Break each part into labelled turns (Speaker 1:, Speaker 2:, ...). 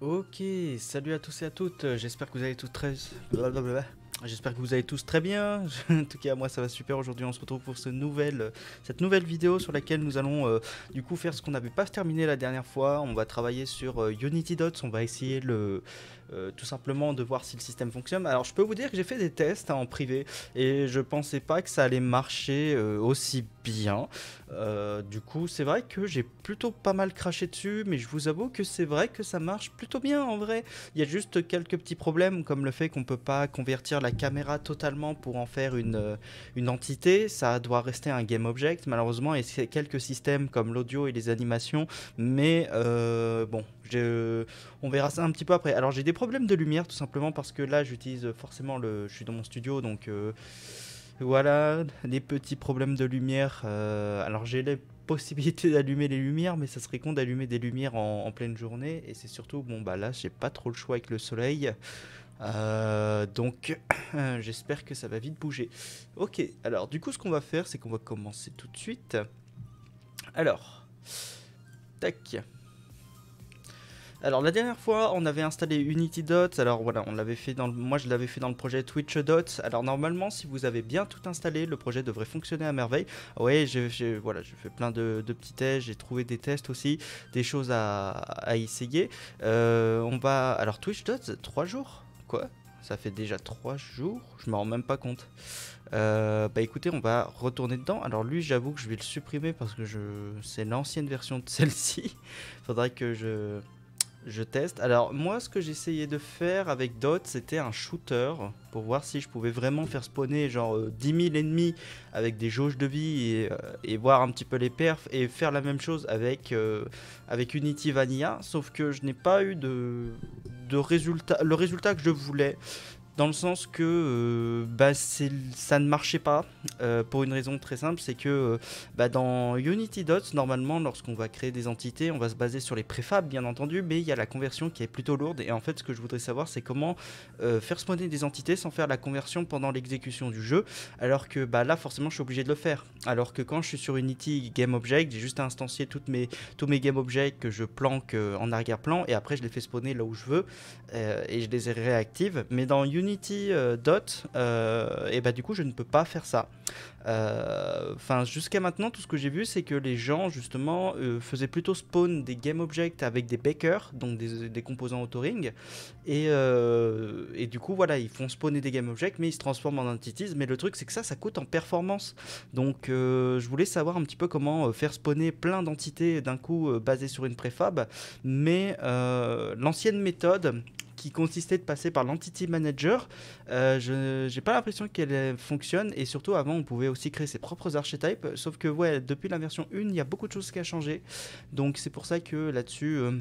Speaker 1: Ok, salut à tous et à toutes, j'espère que vous allez tous très... J'espère que vous allez tous très bien. en tout cas, moi, ça va super. Aujourd'hui, on se retrouve pour cette nouvelle vidéo sur laquelle nous allons euh, du coup faire ce qu'on n'avait pas terminé la dernière fois. On va travailler sur euh, Unity Dots. On va essayer le, euh, tout simplement de voir si le système fonctionne. Alors, je peux vous dire que j'ai fait des tests hein, en privé et je pensais pas que ça allait marcher aussi bien bien. Euh, du coup, c'est vrai que j'ai plutôt pas mal craché dessus, mais je vous avoue que c'est vrai que ça marche plutôt bien en vrai. Il y a juste quelques petits problèmes, comme le fait qu'on peut pas convertir la caméra totalement pour en faire une, euh, une entité. Ça doit rester un game object, malheureusement, et quelques systèmes comme l'audio et les animations. Mais euh, bon, je, on verra ça un petit peu après. Alors, j'ai des problèmes de lumière tout simplement parce que là, j'utilise forcément le. Je suis dans mon studio, donc. Voilà, des petits problèmes de lumière. Euh, alors j'ai les possibilités d'allumer les lumières, mais ça serait con d'allumer des lumières en, pleine journée. Et c'est surtout, bon bah là j'ai pas trop le choix avec le soleil. Euh, donc j'espère que ça va vite bouger. Ok, alors du coup ce qu'on va faire, c'est qu'on va commencer tout de suite. Alors, tac. Alors la dernière fois, on avait installé Unity Dots. Alors voilà, on l'avait fait dans le... moi je l'avais fait dans le projet Twitch Dots. Alors normalement, si vous avez bien tout installé, le projet devrait fonctionner à merveille. Ah ouais, j'ai voilà, je fait plein de, petits tests, j'ai trouvé des tests aussi, des choses à, essayer. Euh, on va alors Twitch Dots, 3 jours. Quoi ça fait déjà 3 jours, je m'en rends même pas compte. Euh, bah écoutez, on va retourner dedans. Alors lui, j'avoue que je vais le supprimer parce que je... c'est l'ancienne version de celle-ci. Faudrait que je... Je teste. Alors moi ce que j'essayais de faire avec Dot c'était un shooter pour voir si je pouvais vraiment faire spawner genre 10 euh, 000 ennemis avec des jauges de vie euh, et, voir un petit peu les perfs et faire la même chose avec, euh, avec Unity Vanilla sauf que je n'ai pas eu de, de résultat, le résultat que je voulais dans le sens que euh, bah, ça ne marchait pas euh, pour une raison très simple, c'est que euh, bah, dans Unity Dots, normalement, lorsqu'on va créer des entités, on va se baser sur les préfabs, bien entendu, mais il y a la conversion qui est plutôt lourde. Et en fait, ce que je voudrais savoir, c'est comment faire spawner des entités sans faire la conversion pendant l'exécution du jeu, alors que bah, là, forcément, je suis obligé de le faire. Alors que quand je suis sur Unity Game Object, j'ai juste à instancier toutes mes, tous mes Game Objects que je planque en arrière-plan, et après, je les fais spawner là où je veux, et je les ai réactive. Mais dans Unity Unity euh, Dot, euh, et bah du coup je ne peux pas faire ça. Euh, enfin, jusqu'à maintenant, tout ce que j'ai vu, c'est que les gens justement faisaient plutôt spawn des game objects avec des backers, donc des, composants autoring, et, et du coup voilà, ils font spawner des game objects, mais ils se transforment en entities. Mais le truc, c'est que ça, ça coûte en performance. Donc je voulais savoir un petit peu comment faire spawner plein d'entités d'un coup basées sur une préfab, mais l'ancienne méthode qui consistait de passer par l'entity manager. Euh, je n'ai pas l'impression qu'elle euh, fonctionne et surtout avant on pouvait aussi créer ses propres archetypes. Sauf que ouais, depuis la version 1, il y a beaucoup de choses qui ont changé. Donc c'est pour ça que là-dessus... Euh,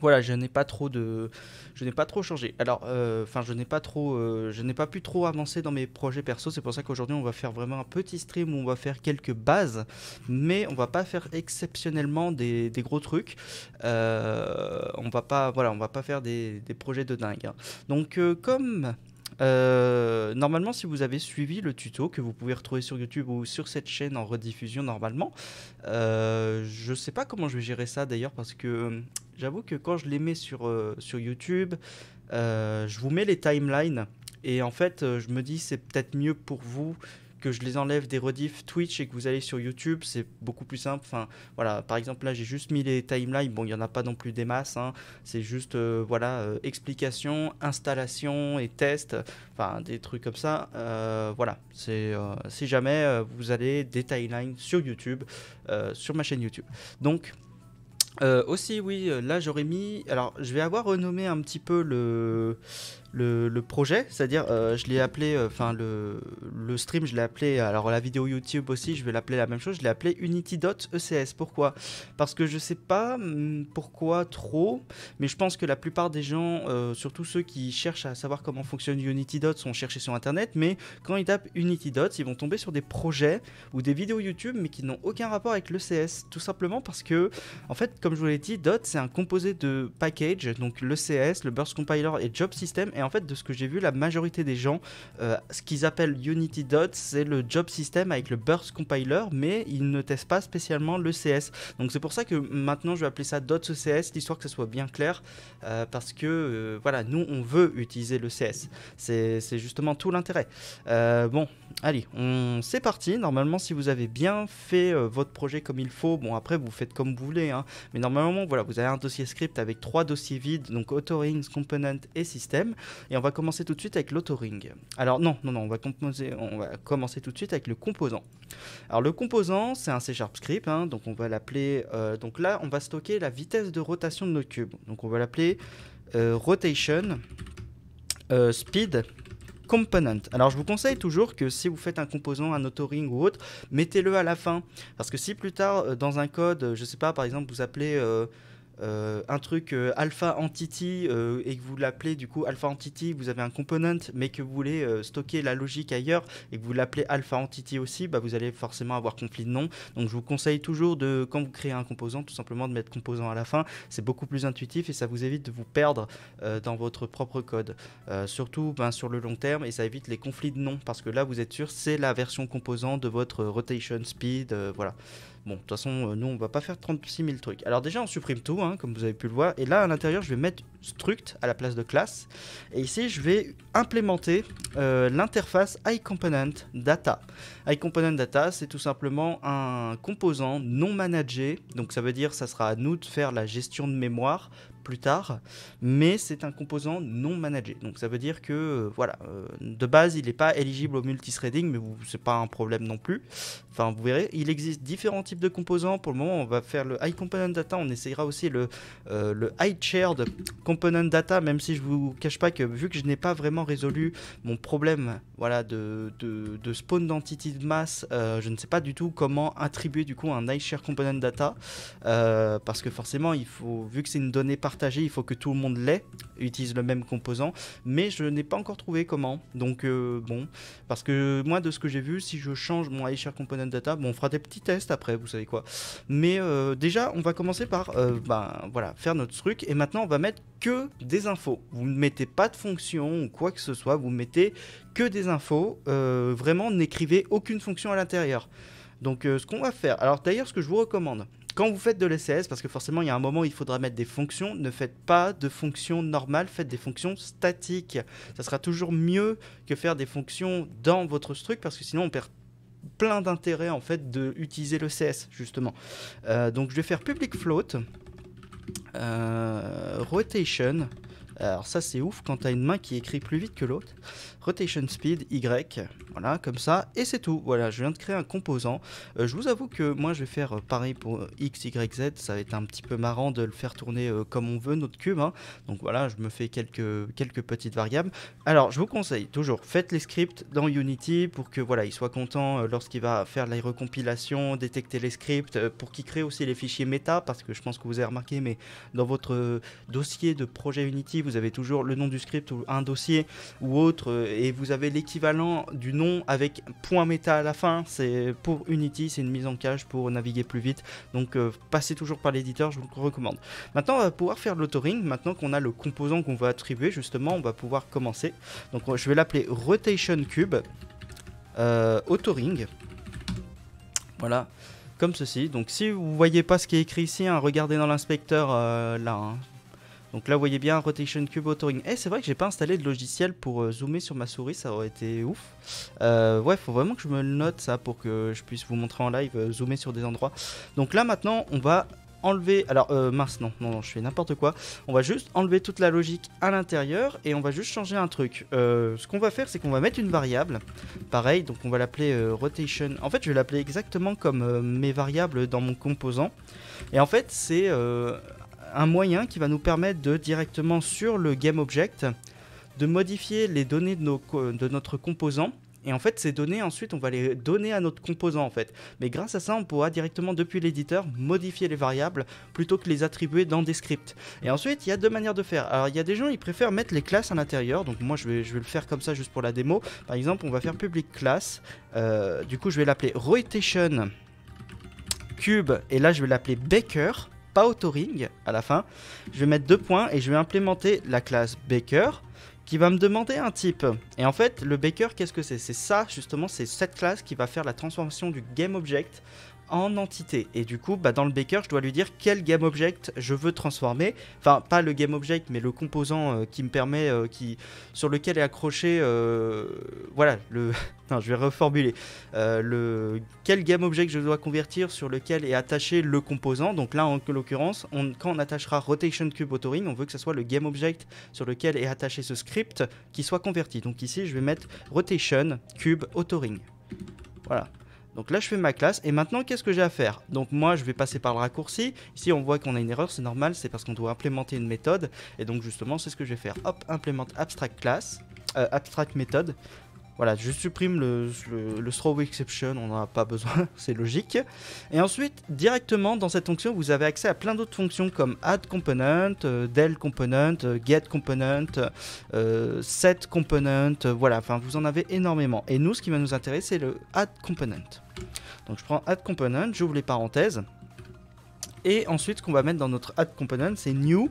Speaker 1: voilà, je n'ai pas trop de, je n'ai pas trop changé. Alors, euh, enfin, je n'ai pas trop, euh, je n'ai pas pu trop avancer dans mes projets perso. C'est pour ça qu'aujourd'hui, on va faire vraiment un petit stream où on va faire quelques bases, mais on va pas faire exceptionnellement des, gros trucs. Euh, on va pas, voilà, on va pas faire des, projets de dingue. Hein. Donc, comme euh, normalement, si vous avez suivi le tuto que vous pouvez retrouver sur YouTube ou sur cette chaîne en rediffusion normalement, euh, je sais pas comment je vais gérer ça d'ailleurs parce que euh, j'avoue que quand je les mets sur, euh, sur YouTube, je vous mets les timelines et en fait, je me dis c'est peut-être mieux pour vous que je les enlève des rediff Twitch et que vous allez sur YouTube, c'est beaucoup plus simple. Enfin, voilà, par exemple, là, j'ai juste mis les timelines. Bon, il n'y en a pas non plus des masses. Hein. C'est juste, euh, voilà, euh, explication, installation et test. Enfin, des trucs comme ça. Euh, voilà, c'est si jamais vous allez des timelines sur YouTube, sur ma chaîne YouTube. Donc, aussi, oui, là, j'aurais mis. Alors, je vais avoir renommé un petit peu le le, projet, c'est-à-dire euh, je l'ai appelé, euh, enfin le, le, stream, je l'ai appelé, alors la vidéo YouTube aussi, je vais l'appeler la même chose, je l'ai appelé Unity.ecs. Pourquoi Parce que je sais pas hmm, pourquoi trop, mais je pense que la plupart des gens, euh, surtout ceux qui cherchent à savoir comment fonctionne dot, sont cherchés sur internet, mais quand ils tapent dot, ils vont tomber sur des projets ou des vidéos YouTube, mais qui n'ont aucun rapport avec l'ECS, tout simplement parce que, en fait, comme je vous l'ai dit, Dot c'est un composé de package, donc l'ECS, le Burst Compiler et Job System, et en fait, de ce que j'ai vu, la majorité des gens, euh, ce qu'ils appellent Unity Dot, c'est le job system avec le burst compiler, mais ils ne testent pas spécialement le CS. Donc c'est pour ça que maintenant je vais appeler ça Dot CS, l'histoire que ce soit bien clair, euh, parce que euh, voilà, nous on veut utiliser le CS. C'est justement tout l'intérêt. bon, allez, on c'est parti. Normalement, si vous avez bien fait votre projet comme il faut, bon après vous faites comme vous voulez, hein. mais normalement voilà, vous avez un dossier script avec trois dossiers vides, donc autorings, component et système. Et on va commencer tout de suite avec l'autoring. Alors non, non, non, on va, composer, on va commencer tout de suite avec le composant. Alors le composant, c'est un C Sharp script, hein, donc on va l'appeler... Euh, donc là, on va stocker la vitesse de rotation de nos cubes. Donc on va l'appeler euh, rotation euh, speed component. Alors je vous conseille toujours que si vous faites un composant, un autoring ou autre, mettez-le à la fin. Parce que si plus tard dans un code, je sais pas, par exemple, vous appelez... Euh, un truc euh, alpha entity euh, et que vous l'appelez du coup alpha entity, vous avez un component, mais que vous voulez stocker la logique ailleurs et que vous l'appelez alpha entity aussi, bah, vous allez forcément avoir conflit de nom. Donc je vous conseille toujours de, quand vous créez un composant, tout simplement de mettre composant à la fin. C'est beaucoup plus intuitif et ça vous évite de vous perdre dans votre propre code. surtout ben, sur le long terme et ça évite les conflits de noms parce que là vous êtes sûr c'est la version composant de votre rotation speed. voilà. Bon, de toute façon, euh, nous, on va pas faire 36 000 trucs. Alors déjà, on supprime tout, hein, comme vous avez pu le voir. Et là, à l'intérieur, je vais mettre struct à la place de classe. Et ici, je vais implémenter euh, l'interface iComponentData. Data. iComponent Data, c'est tout simplement un composant non managé. Donc ça veut dire, ça sera à nous de faire la gestion de mémoire plus tard, mais c'est un composant non managé. Donc ça veut dire que euh, voilà, euh, de base il n'est pas éligible au multithreading, mais c'est pas un problème non plus. Enfin vous verrez, il existe différents types de composants. Pour le moment on va faire le high component data, on essayera aussi le, euh, le high shared component data, même si je vous cache pas que vu que je n'ai pas vraiment résolu mon problème voilà de, spawn d'entity de masse, je ne sais pas du tout comment attribuer du coup un high shared component data parce que forcément il faut vu que c'est une donnée par il faut que tout le monde l'ait, utilise le même composant, mais je n'ai pas encore trouvé comment. Donc euh, bon, parce que moi de ce que j'ai vu, si je change mon iShare Component Data, bon, on fera des petits tests après, vous savez quoi. Mais euh, déjà, on va commencer par euh, ben, voilà, faire notre truc, et maintenant on va mettre que des infos. Vous ne mettez pas de fonction ou quoi que ce soit, vous mettez que des infos, vraiment n'écrivez aucune fonction à l'intérieur. Donc ce qu'on va faire, alors d'ailleurs ce que je vous recommande, quand vous faites de l'ECS, parce que forcément il y a un moment où il faudra mettre des fonctions, ne faites pas de fonctions normales, faites des fonctions statiques. Ça sera toujours mieux que faire des fonctions dans votre truc, parce que sinon on perd plein d'intérêt en fait de utiliser l'ECS justement. Euh, donc je vais faire public float, euh, rotation. Alors ça c'est ouf quand t'as une main qui écrit plus vite que l'autre rotation speed Y, voilà, comme ça, et c'est tout, voilà, je viens de créer un composant, euh, je vous avoue que moi je vais faire euh, pareil pour euh, X, Y, Z, ça va être un petit peu marrant de le faire tourner comme on veut, notre cube, hein. donc voilà, je me fais quelques, quelques petites variables, alors je vous conseille toujours, faites les scripts dans Unity pour que, voilà, il soit content lorsqu'il va faire la recompilation détecter les scripts, pour qu'il crée aussi les fichiers méta, parce que je pense que vous avez remarqué, mais dans votre dossier de projet Unity, vous avez toujours le nom du script ou un dossier ou autre, et vous avez l'équivalent du nom avec point méta à la fin. C'est pour Unity, c'est une mise en cage pour naviguer plus vite. Donc euh, passez toujours par l'éditeur, je vous le recommande. Maintenant, on euh, va pouvoir faire de l'autoring. Maintenant qu'on a le composant qu'on veut attribuer, justement, on va pouvoir commencer. Donc euh, je vais l'appeler Rotation Cube, Autoring. Voilà comme ceci. Donc si vous voyez pas ce qui est écrit ici, hein, regardez dans l'inspecteur là. Hein. Donc là, vous voyez bien Rotation Cube autoring. Eh, c'est vrai que j'ai pas installé de logiciel pour euh, zoomer sur ma souris, ça aurait été ouf. Euh, ouais, faut vraiment que je me note ça pour que je puisse vous montrer en live, euh, zoomer sur des endroits. Donc là, maintenant, on va enlever... Alors, euh, mince, non, non, je fais n'importe quoi. On va juste enlever toute la logique à l'intérieur et on va juste changer un truc. Euh, ce qu'on va faire, c'est qu'on va mettre une variable. Pareil, donc on va l'appeler rotation. En fait, je vais l'appeler exactement comme mes variables dans mon composant. Et en fait, c'est un moyen qui va nous permettre de directement sur le game object de modifier les données de, notre composant et en fait, ces données, ensuite, on va les donner à notre composant, en fait. Mais grâce à ça, on pourra directement, depuis l'éditeur, modifier les variables plutôt que les attribuer dans des scripts. Et ensuite, il y a deux manières de faire. Alors, il y a des gens, ils préfèrent mettre les classes à l'intérieur. Donc, moi, je vais, je vais le faire comme ça juste pour la démo. Par exemple, on va faire public class. Euh, du coup, je vais l'appeler rotation cube. Et là, je vais l'appeler baker pas autoring. à la fin. Je vais mettre deux points et je vais implémenter la classe Baker qui va me demander un type. Et en fait, le Baker, qu'est-ce que c'est C'est ça, justement, c'est cette classe qui va faire la transformation du GameObject en entité. Et du coup, bah, dans le Baker, je dois lui dire quel game object je veux transformer. Enfin, pas le game object, mais le composant euh, qui me permet, euh, qui, sur lequel est accroché, euh, voilà, le, non, je vais reformuler, le, quel game object je dois convertir sur lequel est attaché le composant. Donc là, en l'occurrence, quand on attachera Rotation Cube Autoring, on veut que ce soit le game object sur lequel est attaché ce script qui soit converti. Donc ici, je vais mettre Rotation Cube Autoring. Voilà. Donc là, je fais ma classe. Et maintenant, qu'est-ce que j'ai à faire Donc moi, je vais passer par le raccourci. Ici, on voit qu'on a une erreur, c'est normal. C'est parce qu'on doit implémenter une méthode. Et donc, justement, c'est ce que je vais faire. Hop, implémente abstract class. Euh, abstract méthode. Voilà, je supprime le, le, Straw Exception, on n'en a pas besoin, c'est logique. Et ensuite, directement dans cette fonction, vous avez accès à plein d'autres fonctions comme Add Component, euh, Del Component, euh, Get Component, euh, Set Component, voilà, enfin vous en avez énormément. Et nous, ce qui va nous intéresser, c'est le Add Component. Donc je prends Add Component, j'ouvre les parenthèses. Et ensuite, ce qu'on va mettre dans notre add component, c'est new.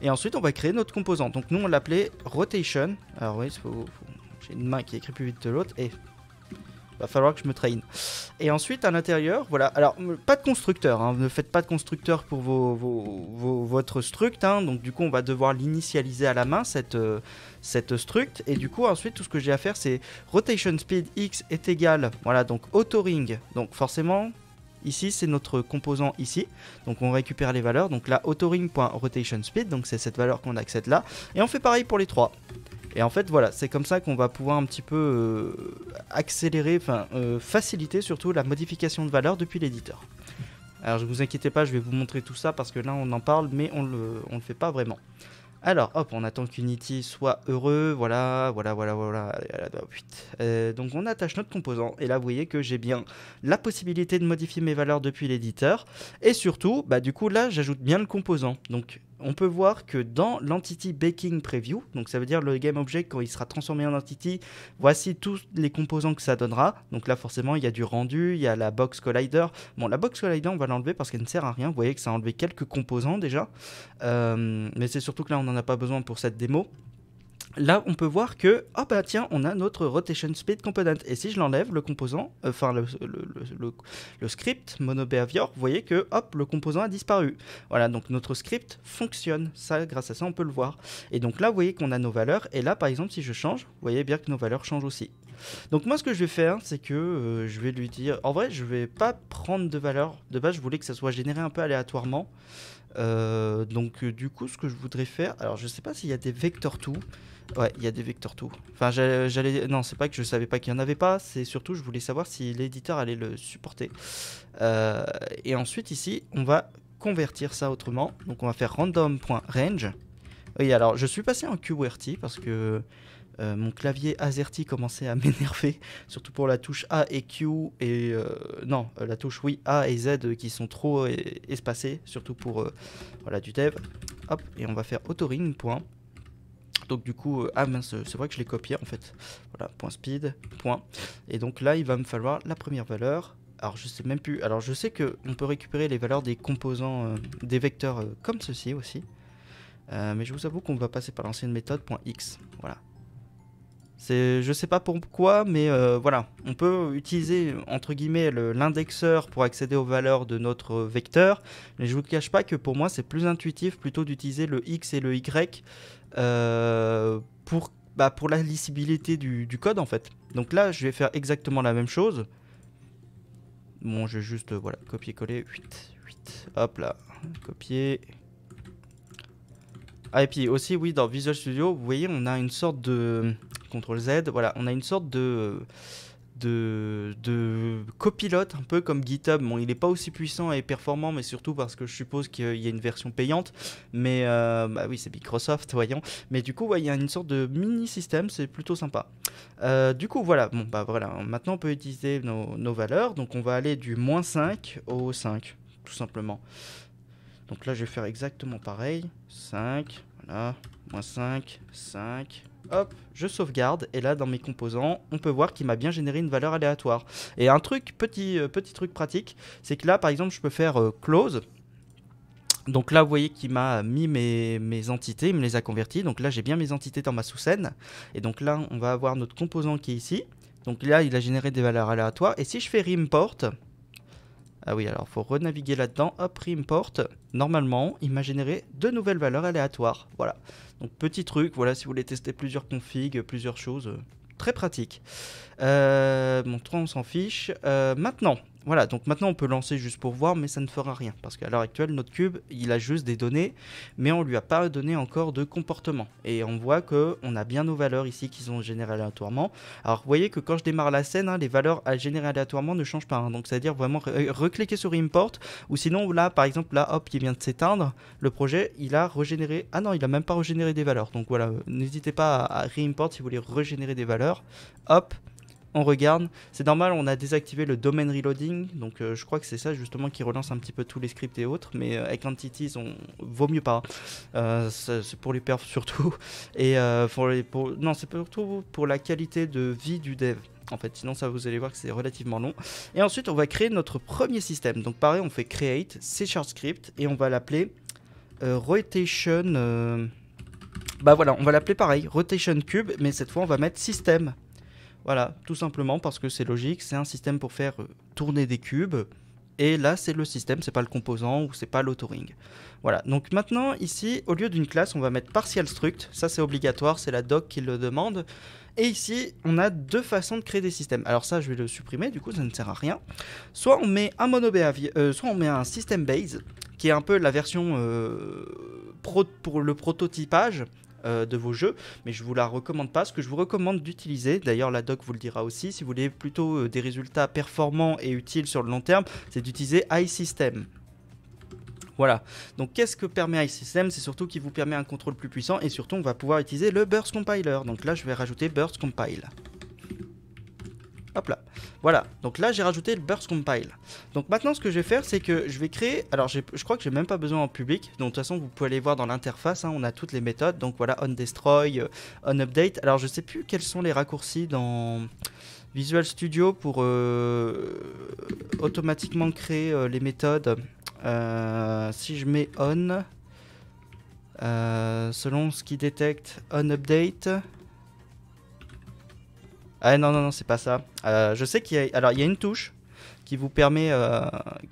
Speaker 1: Et ensuite, on va créer notre composant. Donc, nous, on l'appelait rotation. Alors, oui, il faut, j'ai une main qui écrit plus vite que l'autre et va falloir que je me traîne. Et ensuite, à l'intérieur, voilà. Alors, euh, pas de constructeur. Hein. Ne faites pas de constructeur pour vos, votre struct. Hein. Donc, du coup, on va devoir l'initialiser à la main, cette, euh, cette struct. Et du coup, ensuite, tout ce que j'ai à faire, c'est rotation speed x est égal. Voilà, donc auto ring. Donc, forcément, Ici, c'est notre composant ici. Donc, on récupère les valeurs. Donc là, autoring.rotation speed. Donc, c'est cette valeur qu'on accède là. Et on fait pareil pour les trois. Et en fait, voilà, c'est comme ça qu'on va pouvoir un petit peu euh, accélérer, enfin euh, faciliter surtout la modification de valeur depuis l'éditeur. Alors, ne vous inquiétez pas, je vais vous montrer tout ça parce que là, on en parle, mais on le, le fait pas vraiment. Alors, hop, on attend qu'Unity soit heureux, voilà, voilà, voilà, voilà, euh, donc on attache notre composant, et là vous voyez que j'ai bien la possibilité de modifier mes valeurs depuis l'éditeur, et surtout, bah du coup là j'ajoute bien le composant, donc on peut voir que dans l'entity baking preview, donc ça veut dire le game object quand il sera transformé en entity, voici tous les composants que ça donnera. Donc là forcément il y a du rendu, il y a la box collider. Bon la box collider on va l'enlever parce qu'elle ne sert à rien. Vous voyez que ça a enlevé quelques composants déjà, euh, mais c'est surtout que là on n'en a pas besoin pour cette démo là, on peut voir que, hop, oh, bah, tiens, on a notre rotation speed component. Et si je l'enlève, le composant, euh, enfin le, script MonoBehaviour, vous voyez que, hop, le composant a disparu. Voilà, donc notre script fonctionne. Ça, grâce à ça, on peut le voir. Et donc là, vous voyez qu'on a nos valeurs. Et là, par exemple, si je change, vous voyez bien que nos valeurs changent aussi. Donc moi, ce que je vais faire, c'est que euh, je vais lui dire, en vrai, je vais pas prendre de valeur. De base, je voulais que ça soit généré un peu aléatoirement. Euh, donc du coup, ce que je voudrais faire, alors je sais pas s'il y a des vecteurs tout. Ouais, il y a des vecteurs tout. Enfin, j'allais. Non, c'est pas que je savais pas qu'il y en avait pas, c'est surtout je voulais savoir si l'éditeur allait le supporter. Euh, et ensuite, ici, on va convertir ça autrement. Donc, on va faire random.range. Oui, alors, je suis passé en QWERTY parce que euh, mon clavier AZERTY commençait à m'énerver, surtout pour la touche A et Q, et euh, non, la touche oui A et Z qui sont trop espacées, surtout pour voilà, du dev. Hop, et on va faire autoring. Donc du coup, euh, ah mince, euh, c'est vrai que je l'ai copié en fait. Voilà, point speed, point. Et donc là, il va me falloir la première valeur. Alors je sais même plus. Alors je sais que peut récupérer les valeurs des composants, euh, des vecteurs comme ceci aussi. mais je vous avoue qu'on va passer par l'ancienne méthode point .x. Voilà. C'est, je sais pas pourquoi, mais voilà, on peut utiliser entre guillemets l'indexeur pour accéder aux valeurs de notre vecteur. Mais je vous cache pas que pour moi, c'est plus intuitif plutôt d'utiliser le x et le y euh, pour, bah, pour la lisibilité du, du, code en fait. Donc là, je vais faire exactement la même chose. Bon, je vais juste euh, voilà, copier-coller. 8, 8. Hop là. Copier. Ah, et puis aussi, oui, dans Visual Studio, vous voyez, on a une sorte de. CTRL Z, voilà, on a une sorte de de, copilote, un peu comme GitHub. Bon, il n'est pas aussi puissant et performant, mais surtout parce que je suppose qu'il y a une version payante. Mais euh, bah oui, c'est Microsoft, voyons. Mais du coup, il y a une sorte de mini-système, c'est plutôt sympa. Euh, du coup, voilà. Bon, bah voilà. Maintenant, on peut utiliser nos, valeurs. Donc, on va aller du moins 5 au 5, tout simplement. Donc là, je vais faire exactement pareil. 5, voilà. Moins 5, 5, Hop, je sauvegarde et là dans mes composants, on peut voir qu'il m'a bien généré une valeur aléatoire. Et un truc, petit, euh, petit truc pratique, c'est que là par exemple je peux faire euh, close. Donc là vous voyez qu'il m'a mis mes, entités, il me les a convertis Donc là j'ai bien mes entités dans ma sous-scène. Et donc là on va avoir notre composant qui est ici. Donc là il a généré des valeurs aléatoires. Et si je fais import, ah oui, alors faut renaviguer là-dedans. Hop, porte. Normalement, il m'a généré deux nouvelles valeurs aléatoires. Voilà. Donc petit truc, voilà, si vous voulez tester plusieurs configs, plusieurs choses, euh, très pratique. bon, euh, toi on s'en fiche. Euh, maintenant, voilà, donc maintenant on peut lancer juste pour voir, mais ça ne fera rien. Parce qu'à l'heure actuelle, notre cube, il a juste des données, mais on ne lui a pas donné encore de comportement. Et on voit qu'on a bien nos valeurs ici qui sont générées aléatoirement. Alors vous voyez que quand je démarre la scène, hein, les valeurs à générer aléatoirement ne changent pas. Hein. donc c'est-à-dire vraiment euh, recliquer sur import, ou sinon là, par exemple, là, hop, il vient de s'éteindre, le projet, il a régénéré... Ah non, il a même pas régénéré des valeurs. Donc voilà, euh, n'hésitez pas à, à import si vous voulez régénérer des valeurs. Hop, on regarde. C'est normal, on a désactivé le domain reloading, donc euh, je crois que c'est ça justement qui relance un petit peu tous les scripts et autres, mais euh, avec Entities, on vaut mieux pas. Euh, c'est pour les perfs surtout, et pour pour... non, c'est surtout pour la qualité de vie du dev. En fait, sinon ça vous allez voir que c'est relativement long. Et ensuite, on va créer notre premier système. Donc pareil, on fait create C# script et on va l'appeler rotation. Bah voilà, on va l'appeler pareil, rotation cube, mais cette fois on va mettre système voilà, tout simplement parce que c'est logique, c'est un système pour faire euh, tourner des cubes. Et là, c'est le système, c'est pas le composant ou c'est pas l'autoring. Voilà, donc maintenant, ici, au lieu d'une classe, on va mettre partial struct. Ça, c'est obligatoire, c'est la doc qui le demande. Et ici, on a deux façons de créer des systèmes. Alors ça, je vais le supprimer, du coup, ça ne sert à rien. Soit on met un mono euh, soit on met un system base, qui est un peu la version euh, pour le prototypage, euh, de vos jeux, mais je vous la recommande pas. Ce que je vous recommande d'utiliser, d'ailleurs la doc vous le dira aussi, si vous voulez plutôt euh, des résultats performants et utiles sur le long terme, c'est d'utiliser iSystem. Voilà. Donc qu'est-ce que permet iSystem C'est surtout qu'il vous permet un contrôle plus puissant et surtout on va pouvoir utiliser le Burst Compiler. Donc là je vais rajouter Burst Compile. Hop là. Voilà. Donc là, j'ai rajouté le burst compile. Donc maintenant, ce que je vais faire, c'est que je vais créer... Alors, je crois que j'ai même pas besoin en public. Donc de toute façon, vous pouvez aller voir dans l'interface. Hein, on a toutes les méthodes. Donc voilà, on destroy, euh, on update. Alors, je sais plus quels sont les raccourcis dans... Visual Studio pour euh, automatiquement créer euh, les méthodes. si je mets on, selon ce qui détecte on update, ah non, non, non, c'est pas ça. Euh, je sais qu'il y a... Alors, il y a une touche qui vous permet, euh,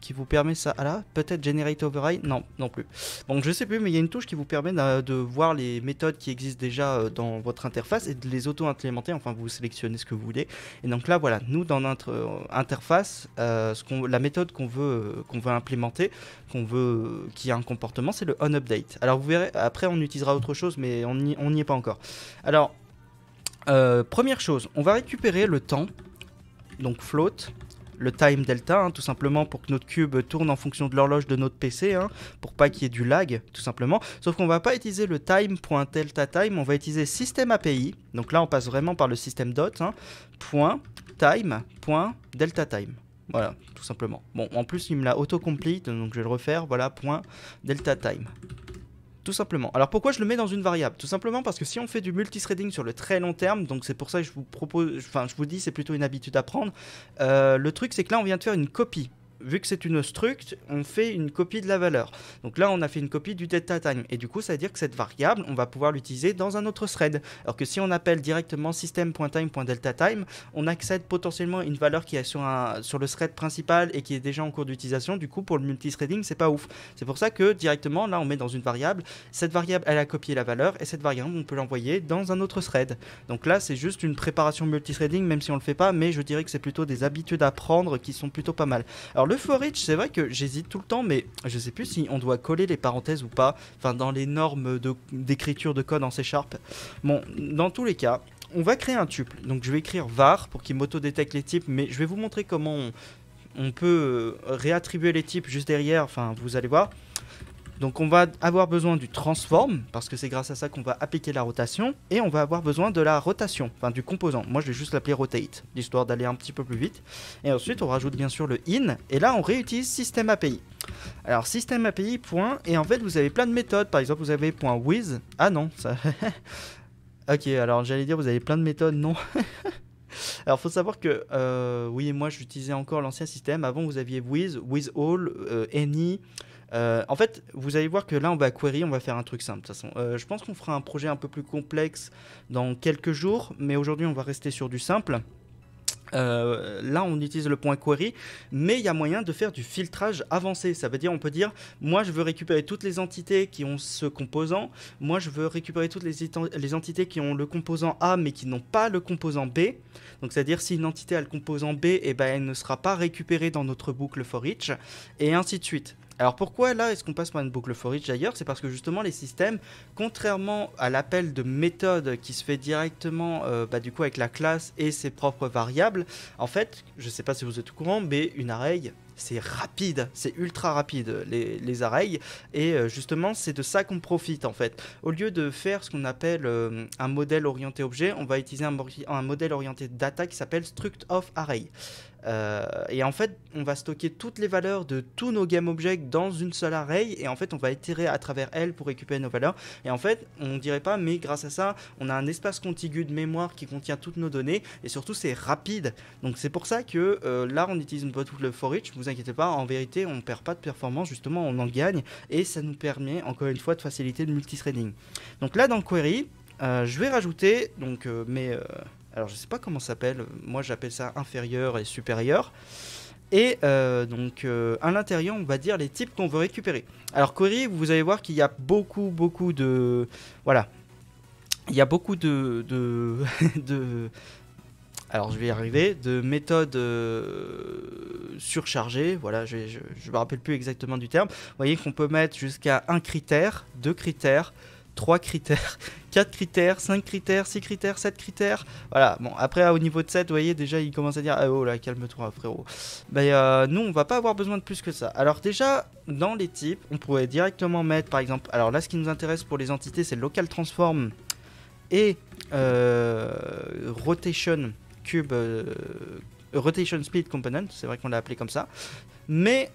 Speaker 1: qui vous permet ça. Ah là, peut-être Generate Override Non, non plus. Bon, je sais plus, mais il y a une touche qui vous permet de, voir les méthodes qui existent déjà euh, dans votre interface et de les auto-implémenter. Enfin, vous sélectionnez ce que vous voulez. Et donc là, voilà, nous, dans notre interface, la méthode qu'on veut, qu'on veut implémenter, qu'on veut, qui a un comportement, c'est le OnUpdate. Alors vous verrez, après, on utilisera autre chose, mais on n'y est pas encore. Alors, euh, première chose, on va récupérer le temps, donc float, le time delta, hein, tout simplement pour que notre cube tourne en fonction de l'horloge de notre PC, hein, pour pas qu'il y ait du lag, tout simplement. Sauf qu'on va pas utiliser le time.delta time, on va utiliser système API, donc là on passe vraiment par le système dot, hein, point time, point delta time. Voilà, tout simplement. Bon, en plus il me l'a autocomplete, donc je vais le refaire, voilà, point delta time. Tout simplement. Alors pourquoi je le mets dans une variable Tout simplement parce que si on fait du multithreading sur le très long terme, donc c'est pour ça que je vous propose, enfin je vous dis c'est plutôt une habitude à prendre, euh, le truc c'est que là on vient de faire une copie vu que c'est une struct, on fait une copie de la valeur. Donc là, on a fait une copie du delta time. Et du coup, ça veut dire que cette variable, on va pouvoir l'utiliser dans un autre thread. Alors que si on appelle directement time, on accède potentiellement à une valeur qui est sur, un, sur le thread principal et qui est déjà en cours d'utilisation. Du coup, pour le multithreading, c'est pas ouf. C'est pour ça que directement, là, on met dans une variable. Cette variable, elle a copié la valeur et cette variable, on peut l'envoyer dans un autre thread. Donc là, c'est juste une préparation multithreading, même si on le fait pas, mais je dirais que c'est plutôt des habitudes à prendre qui sont plutôt pas mal. Alors le forage, c'est vrai que j'hésite tout le temps, mais je sais plus si on doit coller les parenthèses ou pas, enfin dans les normes d'écriture de, code en C Sharp. Bon, dans tous les cas, on va créer un tuple. Donc je vais écrire var pour qu'il m'auto-détecte les types, mais je vais vous montrer comment on, on peut euh, réattribuer les types juste derrière, enfin vous allez voir. Donc on va avoir besoin du transform, parce que c'est grâce à ça qu'on va appliquer la rotation, et on va avoir besoin de la rotation, enfin du composant. Moi je vais juste l'appeler rotate, histoire d'aller un petit peu plus vite. Et ensuite on rajoute bien sûr le in, et là on réutilise système API. Alors système API, point, et en fait vous avez plein de méthodes, par exemple vous avez point with, ah non, ça... ok alors j'allais dire vous avez plein de méthodes, non Alors, faut savoir que oui euh, oui, moi j'utilisais encore l'ancien système. Avant, vous aviez with, with all, euh, any, euh, en fait, vous allez voir que là, on va query, on va faire un truc simple. De toute façon, euh, je pense qu'on fera un projet un peu plus complexe dans quelques jours, mais aujourd'hui, on va rester sur du simple. Euh, là, on utilise le point query, mais il y a moyen de faire du filtrage avancé. Ça veut dire, on peut dire, moi, je veux récupérer toutes les entités qui ont ce composant. Moi, je veux récupérer toutes les, entités qui ont le composant A, mais qui n'ont pas le composant B. Donc, c'est-à-dire, si une entité a le composant B, eh ben, elle ne sera pas récupérée dans notre boucle for each, et ainsi de suite. Alors pourquoi là est-ce qu'on passe par une boucle forage d'ailleurs C'est parce que justement les systèmes, contrairement à l'appel de méthode qui se fait directement euh, bah, du coup avec la classe et ses propres variables, en fait, je ne sais pas si vous êtes au courant, mais une array c'est rapide, c'est ultra rapide les, les arrays. Et euh, justement, c'est de ça qu'on profite en fait. Au lieu de faire ce qu'on appelle euh, un modèle orienté objet, on va utiliser un, modèle orienté data qui s'appelle struct of array. Euh, et en fait, on va stocker toutes les valeurs de tous nos objects dans une seule array. Et en fait, on va itérer à travers elle pour récupérer nos valeurs. Et en fait, on dirait pas, mais grâce à ça, on a un espace contigu de mémoire qui contient toutes nos données. Et surtout, c'est rapide. Donc, c'est pour ça que là, on utilise une boîte le for each vous inquiétez pas, en vérité, on perd pas de performance, justement, on en gagne, et ça nous permet, encore une fois, de faciliter le multithreading. Donc là, dans query, euh, je vais rajouter, donc, mais euh, mes, euh, alors je sais pas comment ça s'appelle, moi j'appelle ça inférieur et supérieur, et donc à l'intérieur, on va dire les types qu'on veut récupérer. Alors query, vous allez voir qu'il y a beaucoup, beaucoup de... Voilà. Il y a beaucoup de, de, de, alors je vais y arriver, de méthode euh, surchargée voilà, je ne me rappelle plus exactement du terme. Vous voyez qu'on peut mettre jusqu'à un critère, deux critères, trois critères, quatre critères, cinq critères, six critères, sept critères. Voilà, bon, après, au niveau de 7, vous voyez, déjà, il commence à dire ah, oh là, calme-toi, frérot. Mais euh, nous, on va pas avoir besoin de plus que ça. Alors, déjà, dans les types, on pourrait directement mettre, par exemple, alors là, ce qui nous intéresse pour les entités, c'est local transform et euh, rotation. Cube euh, Rotation speed Component, c'est vrai qu'on l'a appelé comme ça. Mais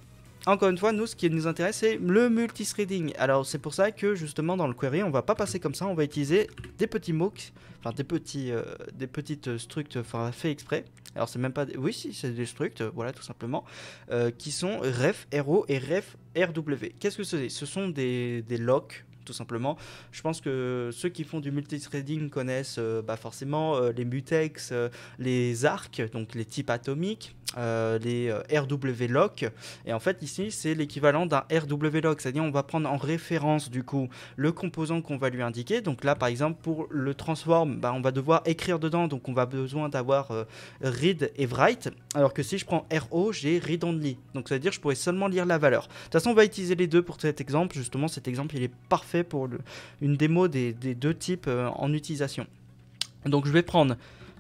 Speaker 1: encore une fois, nous, ce qui nous intéresse, c'est le multithreading. Alors, c'est pour ça que, justement, dans le query, on va pas passer comme ça, on va utiliser des petits mocks, enfin, des, petits, euh, des petites structs enfin, fait exprès. Alors, c'est même pas... Oui, si, c'est des structs, voilà, tout simplement, euh, qui sont ref RO et ref RW. Qu'est-ce que c'est Ce sont des, des locks, tout simplement. Je pense que ceux qui font du multithreading connaissent euh, bah forcément euh, les mutex, euh, les arcs, donc les types atomiques, les RW-lock. Et en fait, ici, c'est l'équivalent d'un RW-lock, c'est-à-dire on va prendre en référence du coup le composant qu'on va lui indiquer. Donc là, par exemple, pour le transform, bah, on va devoir écrire dedans, donc on va besoin d'avoir read et write. Alors que si je prends RO, j'ai read only. Donc c'est-à-dire je pourrais seulement lire la valeur. De toute façon, on va utiliser les deux pour cet exemple. Justement, cet exemple, il est parfait pour le, une démo des, deux types euh, en utilisation. Donc je vais prendre,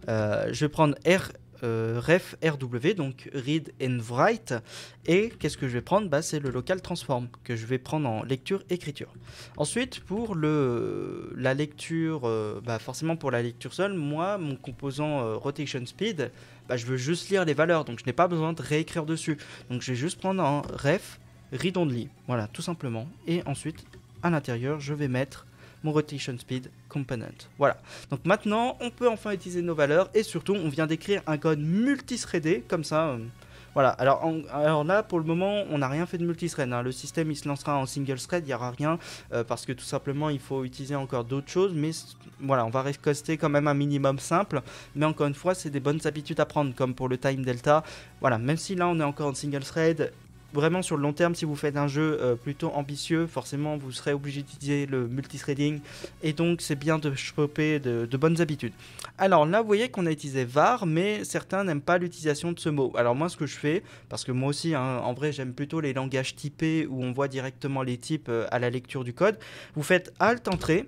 Speaker 1: euh, je vais prendre R, euh, ref RW, donc read and write. Et qu'est-ce que je vais prendre bah, C'est le local transform que je vais prendre en lecture-écriture. Ensuite, pour le, la lecture, bah, forcément pour la lecture seule, moi, mon composant rotation speed, bah, je veux juste lire les valeurs, donc je n'ai pas besoin de réécrire dessus. Donc je vais juste prendre un ref read only. Voilà, tout simplement. Et ensuite, à l'intérieur, je vais mettre mon rotation speed component. Voilà. Donc maintenant, on peut enfin utiliser nos valeurs et surtout, on vient d'écrire un code multithreadé comme ça. Euh, voilà. Alors, là, pour le moment, on n'a rien fait de multithread. Hein. Le système, il se lancera en single thread, il n'y aura rien euh, parce que tout simplement, il faut utiliser encore d'autres choses. Mais voilà, on va rester quand même un minimum simple. Mais encore une fois, c'est des bonnes habitudes à prendre, comme pour le time delta. Voilà. Même si là, on est encore en single thread vraiment sur le long terme, si vous faites un jeu euh, plutôt ambitieux, forcément vous serez obligé d'utiliser le multithreading et donc c'est bien de choper de, bonnes habitudes. Alors là, vous voyez qu'on a utilisé var, mais certains n'aiment pas l'utilisation de ce mot. Alors moi, ce que je fais, parce que moi aussi, hein, en vrai, j'aime plutôt les langages typés où on voit directement les types euh, à la lecture du code. Vous faites alt entrée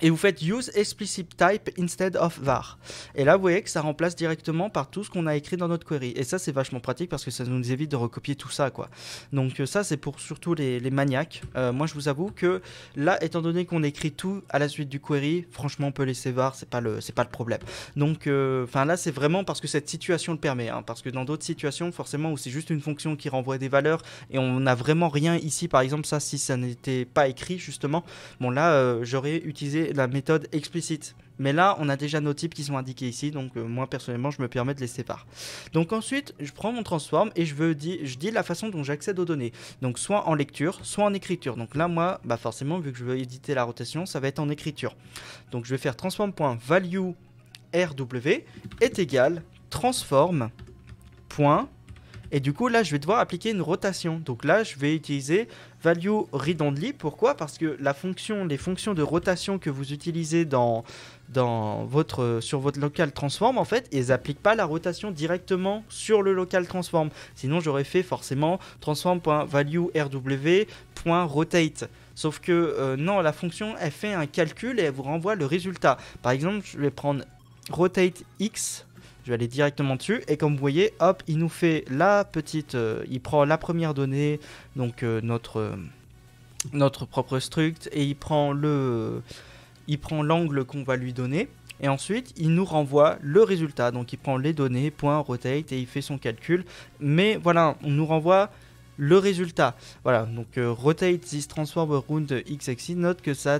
Speaker 1: et vous faites use explicit type instead of var. Et là, vous voyez que ça remplace directement par tout ce qu'on a écrit dans notre query. Et ça, c'est vachement pratique parce que ça nous évite de recopier tout ça, quoi. Donc euh, ça, c'est pour surtout les, les maniaques. Euh, moi, je vous avoue que là, étant donné qu'on écrit tout à la suite du query, franchement, on peut laisser var, c'est pas le, c'est pas le problème. Donc, euh, enfin là, c'est vraiment parce que cette situation le permet, hein, parce que dans d'autres situations, forcément, où c'est juste une fonction qui renvoie des valeurs et on n'a vraiment rien ici, par exemple, ça, si ça n'était pas écrit justement, bon là, j'aurais utilisé la méthode explicite. Mais là, on a déjà nos types qui sont indiqués ici, donc euh, moi personnellement, je me permets de les séparer. Donc ensuite, je prends mon transform et je, veux dis, je dis la façon dont j'accède aux données. Donc soit en lecture, soit en écriture. Donc là, moi, bah forcément, vu que je veux éditer la rotation, ça va être en écriture. Donc je vais faire transform.value rw est égal transform.value et du coup, là, je vais devoir appliquer une rotation. Donc là, je vais utiliser value read Pourquoi Parce que la fonction, les fonctions de rotation que vous utilisez dans, dans votre, sur votre local transform, en fait, elles n'appliquent pas la rotation directement sur le local transform. Sinon, j'aurais fait forcément transform.value.rw.rotate. Sauf que euh, non, la fonction, elle fait un calcul et elle vous renvoie le résultat. Par exemple, je vais prendre rotate x je vais aller directement dessus. Et comme vous voyez, hop, il nous fait la petite... Euh, il prend la première donnée, donc euh, notre, euh, notre propre struct, et il prend le... il prend l'angle qu'on va lui donner. Et ensuite, il nous renvoie le résultat. Donc il prend les données, point, rotate, et il fait son calcul. Mais voilà, on nous renvoie le résultat. Voilà, donc rotate this transform round x y, note que ça...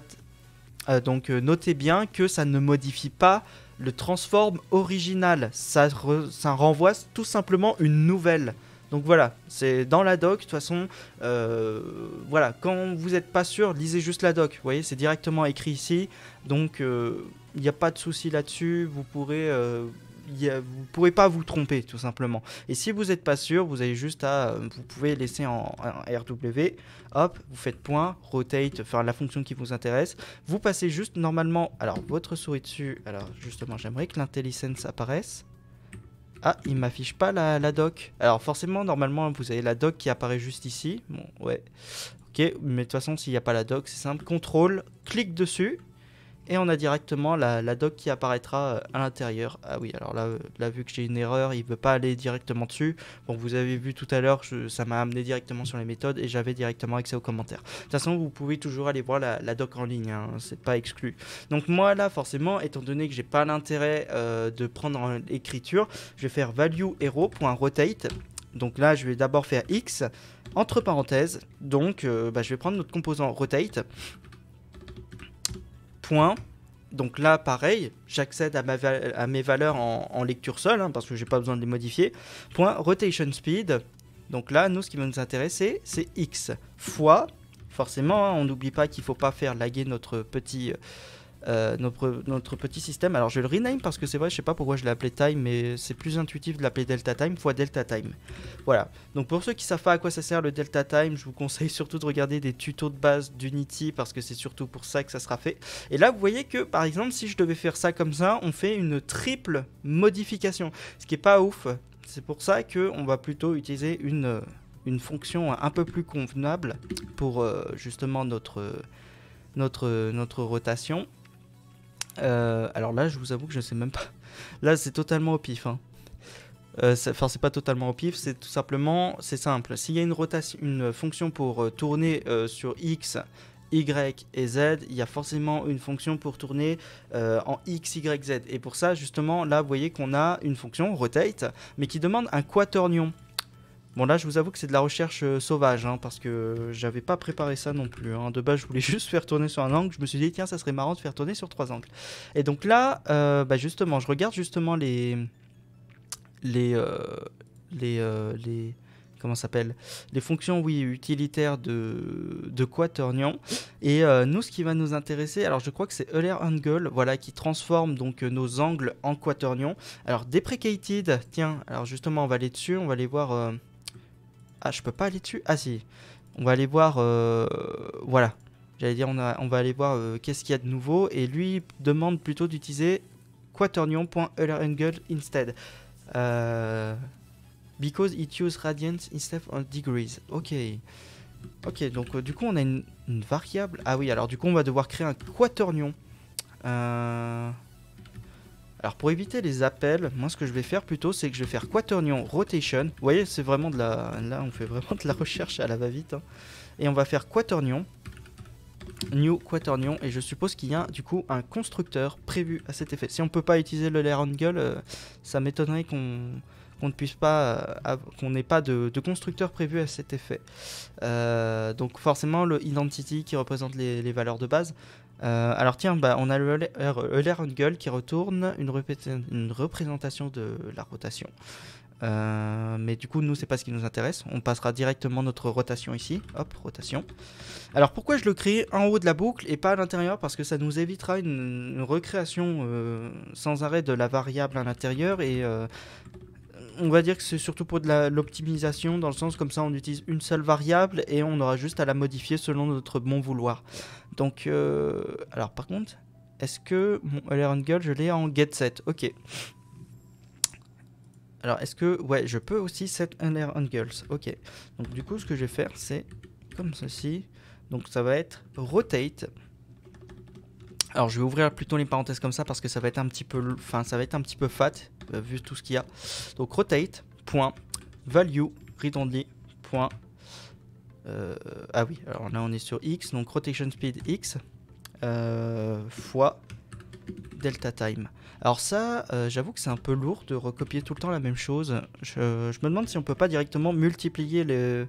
Speaker 1: donc notez bien que ça ne modifie pas le transforme original. Ça, ça renvoie tout simplement une nouvelle. Donc voilà, c'est dans la doc. De toute façon, euh, voilà, quand vous n'êtes pas sûr, lisez juste la doc. Vous voyez, c'est directement écrit ici. Donc euh, il n'y a pas de souci là-dessus. Vous pourrez. Euh, vous ne pourrez pas vous tromper tout simplement. Et si vous n'êtes pas sûr, vous avez juste à, euh, vous pouvez laisser en, RW, hop, vous faites point, rotate, faire la fonction qui vous intéresse. Vous passez juste normalement, alors votre souris dessus, alors justement j'aimerais que l'intelligence apparaisse. Ah, il m'affiche pas la, la, doc. Alors forcément, normalement, vous avez la doc qui apparaît juste ici. Bon, ouais. Ok, mais de toute façon, s'il n'y a pas la doc, c'est simple. Contrôle, clique dessus et on a directement la, doc qui apparaîtra euh, à l'intérieur. Ah oui, alors euh, là, vu que j'ai une erreur, il ne veut pas aller directement dessus. Bon, vous avez vu tout à l'heure, ça m'a amené directement sur les méthodes et j'avais directement accès aux commentaires. De toute façon, vous pouvez toujours aller voir la, doc en ligne, hein, c'est pas exclu. Donc moi là, forcément, étant donné que j'ai pas l'intérêt euh, de prendre l'écriture, je vais faire value hero.rotate. Donc là, je vais d'abord faire x, entre parenthèses, donc bah, je vais prendre notre composant rotate donc là, pareil, j'accède à, mes valeurs en, lecture seule, hein, parce que j'ai pas besoin de les modifier. Point rotation speed. Donc là, nous, ce qui va nous intéresser, c'est x fois. Forcément, hein, on n'oublie pas qu'il faut pas faire laguer notre petit, euh, euh, notre, notre, petit système. Alors je le rename parce que c'est vrai, je sais pas pourquoi je l'ai appelé time, mais c'est plus intuitif de l'appeler delta time fois delta time. Voilà. Donc pour ceux qui savent pas à quoi ça sert le delta time, je vous conseille surtout de regarder des tutos de base d'Unity parce que c'est surtout pour ça que ça sera fait. Et là, vous voyez que par exemple, si je devais faire ça comme ça, on fait une triple modification, ce qui est pas ouf. C'est pour ça que on va plutôt utiliser une, euh, une fonction un peu plus convenable pour euh, justement notre notre notre rotation euh, alors là, je vous avoue que je ne sais même pas. Là, c'est totalement au pif. Hein. Euh, enfin, c'est pas totalement au pif, c'est tout simplement, c'est simple. S'il y a une, rotation, une fonction pour euh, tourner sur x, y et z, il y a forcément une fonction pour tourner en x, y, z. Et pour ça, justement, là, vous voyez qu'on a une fonction rotate, mais qui demande un quaternion. Bon là je vous avoue que c'est de la recherche euh, sauvage hein, parce que j'avais pas préparé ça non plus. Hein. De base je voulais juste faire tourner sur un angle. Je me suis dit tiens ça serait marrant de faire tourner sur trois angles. Et donc là euh, bah, justement je regarde justement les les euh, les, les comment s'appelle les fonctions oui utilitaires de de quaternion et nous ce qui va nous intéresser alors je crois que c'est Euler angle voilà qui transforme donc nos angles en quaternion alors deprecated tiens alors justement on va aller dessus on va aller voir ah, je peux pas aller dessus Ah si, on va aller voir... Euh, voilà, j'allais dire, on, on, va aller voir euh, qu'est-ce qu'il y a de nouveau. Et lui demande plutôt d'utiliser Gold instead. Euh, because it uses Radiance instead of degrees. Ok. Ok, donc euh, du coup on a une, une, variable. Ah oui, alors du coup on va devoir créer un quaternion. Euh... Alors pour éviter les appels, moi ce que je vais faire plutôt, c'est que je vais faire quaternion rotation. Vous voyez, c'est vraiment de la... Là, on fait vraiment de la recherche à la va-vite. Hein. Et on va faire quaternion. New Quaternion et je suppose qu'il y a du coup un constructeur prévu à cet effet. Si on ne peut pas utiliser le layer angle, euh, ça m'étonnerait qu'on ne puisse pas, euh, n'ait pas de, constructeur prévu à cet effet. Euh, donc forcément le identity qui représente les valeurs de base euh, alors tiens, bah, on a le Euler angle euh, qui retourne une, représentation de la rotation. Euh, mais du coup, nous, c'est pas ce qui nous intéresse. On passera directement notre rotation ici. Hop, rotation. Alors pourquoi je le crée en haut de la boucle et pas à l'intérieur Parce que ça nous évitera une, recréation sans arrêt de la variable à l'intérieur et on va dire que c'est surtout pour de l'optimisation, dans le sens comme ça on utilise une seule variable et on aura juste à la modifier selon notre bon vouloir. Donc, euh, alors par contre, est-ce que mon angle je l'ai en set Ok. Alors est-ce que, ouais, je peux aussi set Girls Ok. Donc du coup, ce que je vais faire, c'est comme ceci. Donc ça va être rotate. Alors je vais ouvrir plutôt les parenthèses comme ça parce que ça va être un petit peu, enfin ça va être un petit peu fat euh, vu tout ce qu'il y a. Donc rotate point value euh, ah oui alors là on est sur x donc rotation speed x euh, fois delta time. Alors ça j'avoue que c'est un peu lourd de recopier tout le temps la même chose. Je, me demande si on peut pas directement multiplier les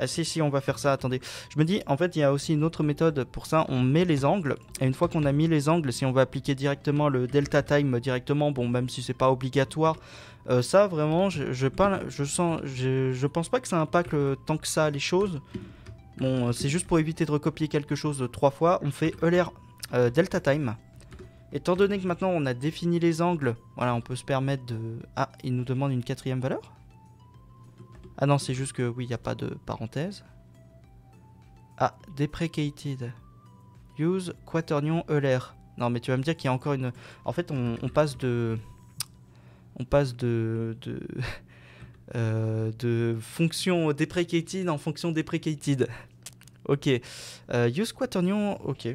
Speaker 1: ah, si, si, on va faire ça, attendez. Je me dis, en fait, il y a aussi une autre méthode pour ça. On met les angles. Et une fois qu'on a mis les angles, si on va appliquer directement le delta time directement, bon, même si c'est pas obligatoire, euh, ça, vraiment, je, je, pas je, sens, je, je pense pas que ça impacte tant que ça les choses. Bon, euh, c'est juste pour éviter de recopier quelque chose trois fois. On fait e Euler delta time. Étant donné que maintenant on a défini les angles, voilà, on peut se permettre de... Ah, il nous demande une quatrième valeur ah non, c'est juste que oui, il n'y a pas de parenthèse. Ah, deprecated. Use quaternion euler. Non, mais tu vas me dire qu'il y a encore une. En fait, on, passe de. On passe de. Euh, de, fonction deprecated en fonction deprecated. Ok. Euh, use quaternion. Ok.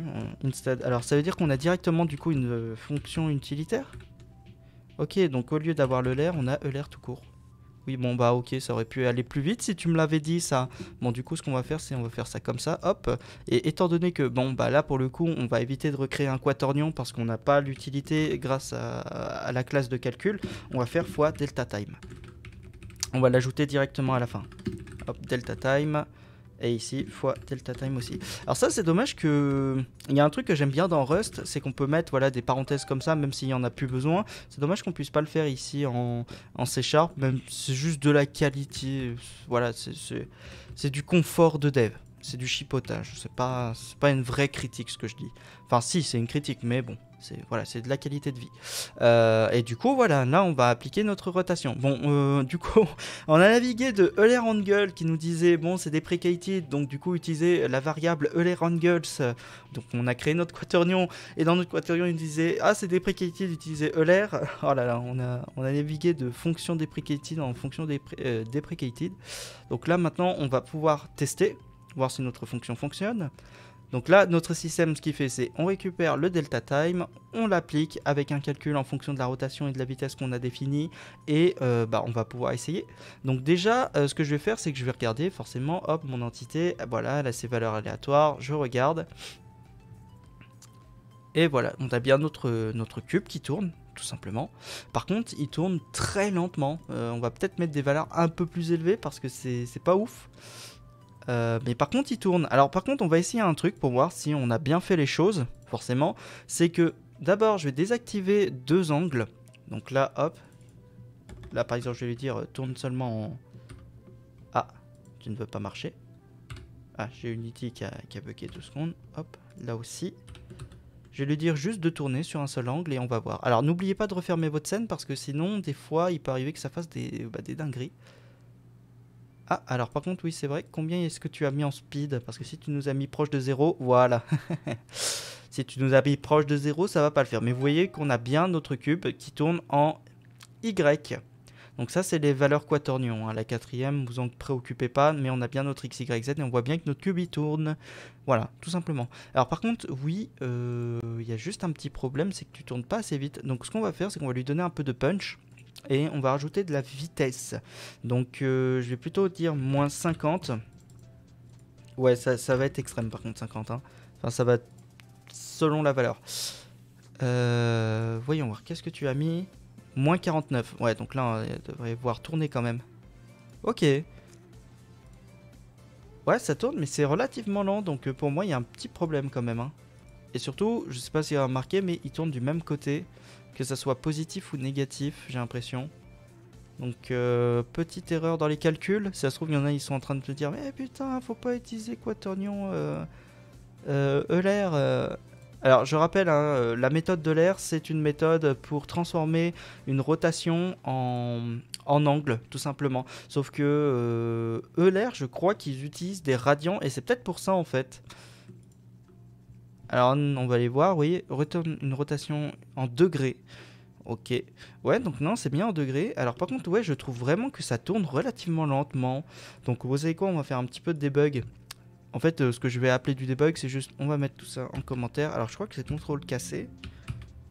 Speaker 1: Instead. Alors, ça veut dire qu'on a directement du coup une euh, fonction utilitaire Ok, donc au lieu d'avoir l'euler, on a euler tout court. Oui, bon, bah ok, ça aurait pu aller plus vite si tu me l'avais dit ça. Bon, du coup, ce qu'on va faire, c'est on va faire ça comme ça, hop. Et étant donné que, bon, bah là, pour le coup, on va éviter de recréer un quaternion parce qu'on n'a pas l'utilité grâce à, à, la classe de calcul, on va faire fois delta time. On va l'ajouter directement à la fin. Hop, delta time. Et ici, fois delta time aussi. Alors ça, c'est dommage que... Il y a un truc que j'aime bien dans Rust, c'est qu'on peut mettre voilà, des parenthèses comme ça, même s'il y en a plus besoin. C'est dommage qu'on puisse pas le faire ici en, en C Sharp, même c'est juste de la qualité. Voilà, c'est du confort de dev c'est du chipotage. C'est pas, c'est pas une vraie critique ce que je dis. Enfin, si, c'est une critique, mais bon, c'est voilà, c'est de la qualité de vie. Euh, et du coup, voilà, là, on va appliquer notre rotation. Bon, euh, du coup, on a navigué de Euler angle qui nous disait bon, c'est des donc du coup, utiliser la variable Euler Angles. Donc, on a créé notre quaternion et dans notre quaternion, il disait ah, c'est des utiliser d'utiliser Euler. Oh là là, on a, on a navigué de fonction des en fonction des, pré, euh, donc là, maintenant, on va pouvoir tester voir si notre fonction fonctionne. Donc là, notre système, ce qu'il fait, c'est on récupère le delta time, on l'applique avec un calcul en fonction de la rotation et de la vitesse qu'on a définie, et euh, bah, on va pouvoir essayer. Donc déjà, euh, ce que je vais faire, c'est que je vais regarder forcément, mon entité, voilà, elle a ses valeurs aléatoires, je regarde. Et voilà, on a bien notre, notre cube qui tourne, tout simplement. Par contre, il tourne très lentement. Euh, on va peut-être mettre des valeurs un peu plus élevées parce que c'est pas ouf. Euh, mais par contre, il tourne. Alors, par contre, on va essayer un truc pour voir si on a bien fait les choses, forcément. C'est que d'abord, je vais désactiver deux angles. Donc là, hop. Là, par exemple, je vais lui dire euh, tourne seulement en. Ah, tu ne veux pas marcher. Ah, j'ai Unity e qui a, qui deux secondes. Hop, là aussi. Je vais lui dire juste de tourner sur un seul angle et on va voir. Alors n'oubliez pas de refermer votre scène parce que sinon, des fois, il peut arriver que ça fasse des, bah, des dingueries. Ah, alors par contre, oui, c'est vrai. Combien est-ce que tu as mis en speed Parce que si tu nous as mis proche de zéro, voilà. si tu nous as mis proche de zéro, ça va pas le faire. Mais vous voyez qu'on a bien notre cube qui tourne en Y. Donc ça, c'est les valeurs quaternions. Hein. La quatrième, vous en préoccupez pas, mais on a bien notre x, et on voit bien que notre cube, il tourne. Voilà, tout simplement. Alors par contre, oui, euh, il y a juste un petit problème, c'est que tu tournes pas assez vite. Donc ce qu'on va faire, c'est qu'on va lui donner un peu de punch et on va rajouter de la vitesse. Donc euh, je vais plutôt dire moins 50. Ouais, ça, va être extrême par contre 50. Hein. Enfin, ça va selon la valeur. Euh, voyons voir, qu'est-ce que tu as mis Moins 49. Ouais, donc là, on devrait voir tourner quand même. Ok. Ouais, ça tourne, mais c'est relativement lent, donc euh, pour moi, il y a un petit problème quand même. Hein. Et surtout, je sais pas si vous avez remarqué, mais il tourne du même côté que ça soit positif ou négatif, j'ai l'impression. Donc, euh, petite erreur dans les calculs. Si ça se trouve, il y en a, ils sont en train de te dire Mais putain, faut pas utiliser Quaternion euh, Euler. E euh. Alors, je rappelle, hein, euh, la méthode de d'Euler, c'est une méthode pour transformer une rotation en, en angle, tout simplement. Sauf que Euler, e je crois qu'ils utilisent des radians, et c'est peut-être pour ça en fait. Alors, on va aller voir, oui. Retourne une rotation en degrés. Ok. Ouais, donc non, c'est bien en degrés. Alors, par contre, ouais, je trouve vraiment que ça tourne relativement lentement. Donc, vous savez quoi On va faire un petit peu de debug. En fait, euh, ce que je vais appeler du debug, c'est juste, on va mettre tout ça en commentaire. Alors, je crois que c'est contrôle cassé.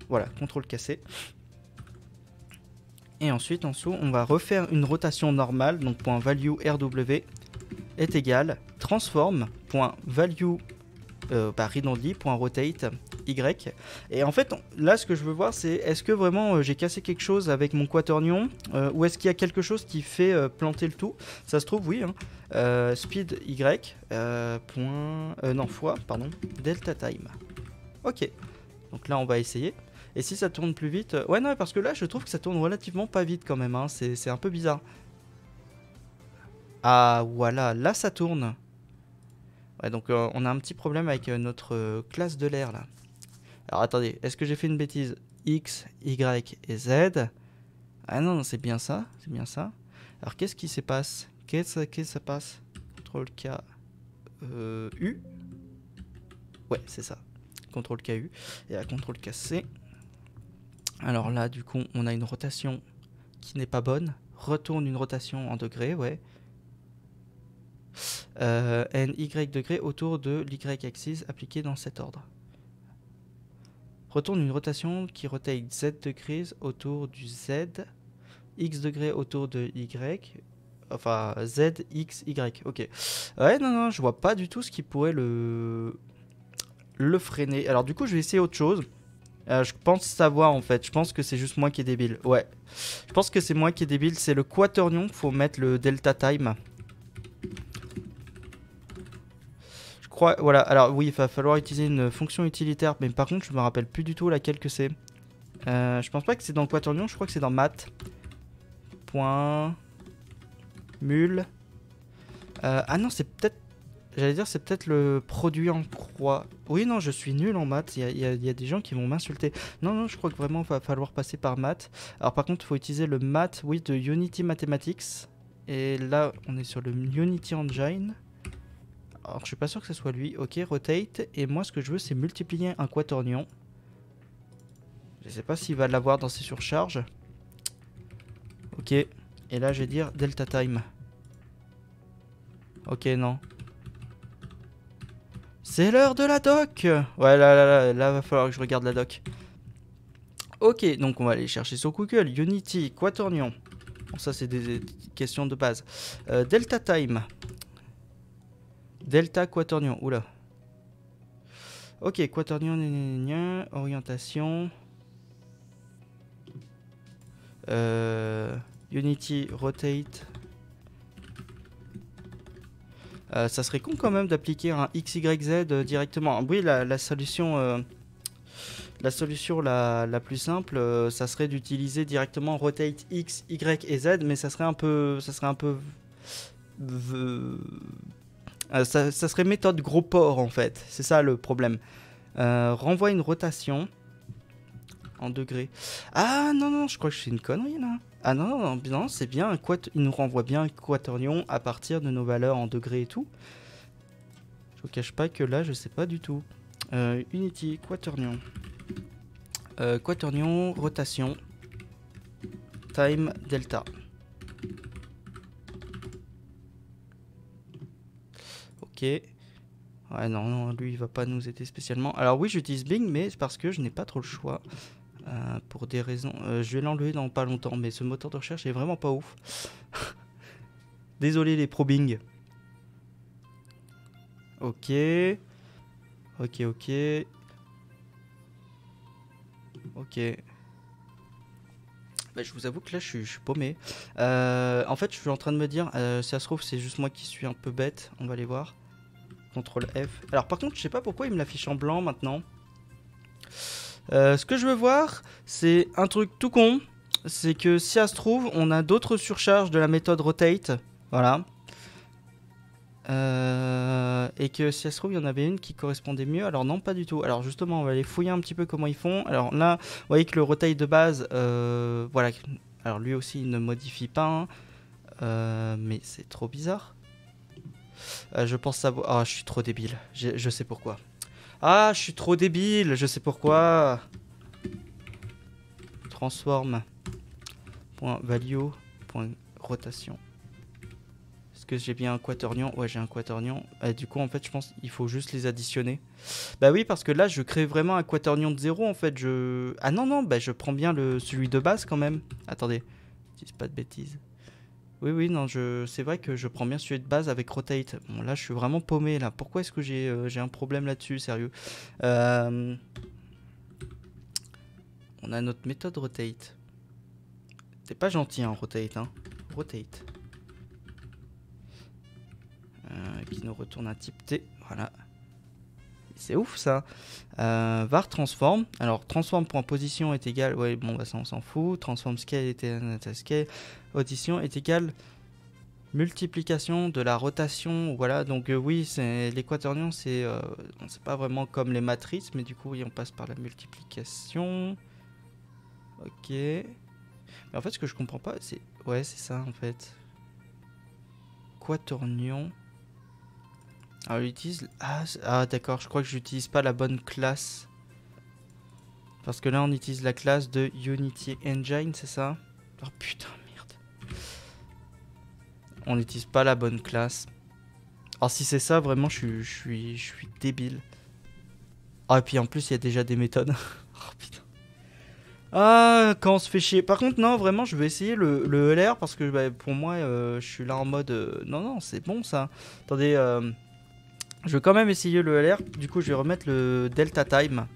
Speaker 1: Voilà, contrôle cassé. Et ensuite, en dessous, on va refaire une rotation normale. Donc, point value RW est égal transform.value euh, bah, y. Et en fait, là, ce que je veux voir, c'est est-ce que vraiment euh, j'ai cassé quelque chose avec mon quaternion euh, ou est-ce qu'il y a quelque chose qui fait euh, planter le tout Ça se trouve, oui. Hein. speed Y, point, non, fois, pardon, delta time. Ok, donc là, on va essayer. Et si ça tourne plus vite... Ouais, non, parce que là, je trouve que ça tourne relativement pas vite quand même. Hein. C'est un peu bizarre. Ah, voilà, là, ça tourne donc euh, on a un petit problème avec euh, notre euh, classe de l'air là. Alors attendez, est-ce que j'ai fait une bêtise X, Y et Z Ah non, c'est bien ça, c'est bien ça. Alors qu'est-ce qui se passe Qu'est-ce qui ça passe CTRL K U Ouais, c'est ça. CTRL K U et à CTRL K C. Alors là, du coup, on a une rotation qui n'est pas bonne. Retourne une rotation en degrés, ouais. Euh, n y degré autour de l'y axis Appliqué dans cet ordre. Retourne une rotation qui rotate z degrés autour du z, x degrés autour de y, enfin z, x, y, ok. Ouais, non, non, je vois pas du tout ce qui pourrait le, le freiner. Alors du coup, je vais essayer autre chose. Euh, je pense savoir en fait, je pense que c'est juste moi qui est débile, ouais. Je pense que c'est moi qui est débile, c'est le quaternion, faut mettre le delta time. Voilà, alors oui, il va falloir utiliser une fonction utilitaire, mais par contre, je me rappelle plus du tout laquelle que c'est. Euh, je pense pas que c'est dans Quaternion, je crois que c'est dans math. Point. Mule. Euh, ah non, c'est peut-être. J'allais dire, c'est peut-être le produit en croix. Oui, non, je suis nul en maths. Il y, a des gens qui vont m'insulter. Non, non, je crois que vraiment, il va falloir passer par Math. Alors, par contre, il faut utiliser le math, oui, de Unity Mathematics. Et là, on est sur le Unity Engine. Alors, je suis pas sûr que ce soit lui. Ok, rotate. Et moi, ce que je veux, c'est multiplier un quaternion. Je sais pas s'il va l'avoir dans ses surcharges. Ok. Et là, je vais dire delta time. Ok, non. C'est l'heure de la doc Ouais, là, là, là, là, va falloir que je regarde la doc. Ok, donc on va aller chercher sur Google. Unity, Quaternion. Bon, ça, c'est des questions de base. Euh, delta Time. Delta Quaternion, oula. Ok, Quaternion, orientation. Euh, Unity Rotate. Euh, ça serait con quand même d'appliquer un XYZ euh, directement. Oui, la, solution, euh, la, solution la, plus simple, ça serait d'utiliser directement Rotate X, Y et Z, mais ça serait un peu, ça serait un peu euh, ça, serait méthode gros port en fait. C'est ça le problème. Euh, renvoie une rotation en degrés. Ah non, non, je crois que c'est une connerie là. Ah non, non, non c'est bien. il nous renvoie bien un quaternion à partir de nos valeurs en degrés et tout. Je vous cache pas que là, je sais pas du tout. Euh, unity, quaternion. quaternion, rotation. Time, delta. Ouais, non, non, lui, il va pas nous aider spécialement. Alors oui, j'utilise Bing, mais c'est parce que je n'ai pas trop le choix. Euh, pour des raisons... Euh, je vais l'enlever dans pas longtemps, mais ce moteur de recherche est vraiment pas ouf. Désolé les pro Bing. Ok. Ok, ok. Ok. Bah, je vous avoue que là, je suis, paumé. Euh, en fait, je suis en train de me dire, si ça se trouve, c'est juste moi qui suis un peu bête. On va aller voir. CTRL F. Alors par contre, je sais pas pourquoi il me l'affiche en blanc maintenant. Euh, ce que je veux voir, c'est un truc tout con. C'est que si ça se trouve, on a d'autres surcharges de la méthode rotate. Voilà. Euh, et que si ça se trouve, il y en avait une qui correspondait mieux. Alors non, pas du tout. Alors justement, on va aller fouiller un petit peu comment ils font. Alors là, vous voyez que le rotate de base, euh, voilà. Alors lui aussi, il ne modifie pas. Hein. mais c'est trop bizarre. Euh, je pense savoir... Ah, je suis trop débile. Je sais pourquoi. Ah, je suis trop débile. Je sais pourquoi. Transforme. Point value. rotation. Est-ce que j'ai bien un quaternion Ouais, j'ai un quaternion. du coup, en fait, je pense qu'il faut juste les additionner. Bah oui, parce que là, je crée vraiment un quaternion de zéro, en fait. Je... Ah non, non, bah je prends bien le... celui de base, quand même. Attendez, je dis pas de bêtises. Oui, oui, non, je... c'est vrai que je prends bien celui de base avec Rotate. Bon, là, je suis vraiment paumé, là. Pourquoi est-ce que j'ai euh, un problème là-dessus, sérieux euh, On a notre méthode Rotate. T'es pas gentil, hein, Rotate, hein. Rotate. Euh, qui nous retourne un type T, voilà. C'est ouf ça. Euh, var transform. Alors transform.position est égal. Ouais bon bah, ça on s'en fout. Transform scale est égal Audition est égal multiplication de la rotation. Voilà donc euh, oui c'est c'est euh, c'est pas vraiment comme les matrices mais du coup oui on passe par la multiplication. Ok. Mais en fait ce que je comprends pas c'est ouais c'est ça en fait. Quaternion. Alors ah, ah, ah, d'accord, je crois que j'utilise pas la bonne classe. Parce que là on utilise la classe de Unity Engine, c'est ça Oh putain, merde. On n'utilise pas la bonne classe. Alors ah, si c'est ça, vraiment je suis, je débile. Ah et puis en plus il y a déjà des méthodes. oh putain. Ah, quand on se fait chier. Par contre, non, vraiment, je vais essayer le, le LR parce que bah, pour moi, euh, je suis là en mode. Euh, non, non, c'est bon ça. Attendez. Euh, je vais quand même essayer le LR. Du coup, je vais remettre le Delta Time.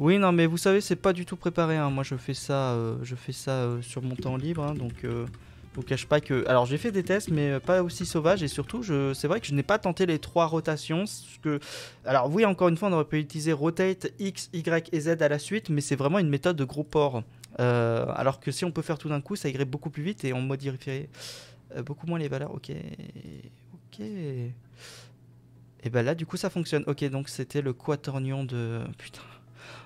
Speaker 1: Oui, non, mais vous savez, c'est pas du tout préparé. Hein. Moi, je fais ça, euh, je fais ça euh, sur mon temps libre. Hein. donc, euh, vous cache pas que. Alors, j'ai fait des tests, mais pas aussi sauvages. Et surtout, je... c'est vrai que je n'ai pas tenté les trois rotations. Que... Alors, oui, encore une fois, on aurait pu utiliser Rotate, X, Y et Z à la suite. Mais c'est vraiment une méthode de gros port. alors que si on peut faire tout d'un coup, ça irait beaucoup plus vite et on modifierait beaucoup moins les valeurs. Ok. Ok. Et ben là, du coup, ça fonctionne. Ok, donc c'était le quaternion de. Putain.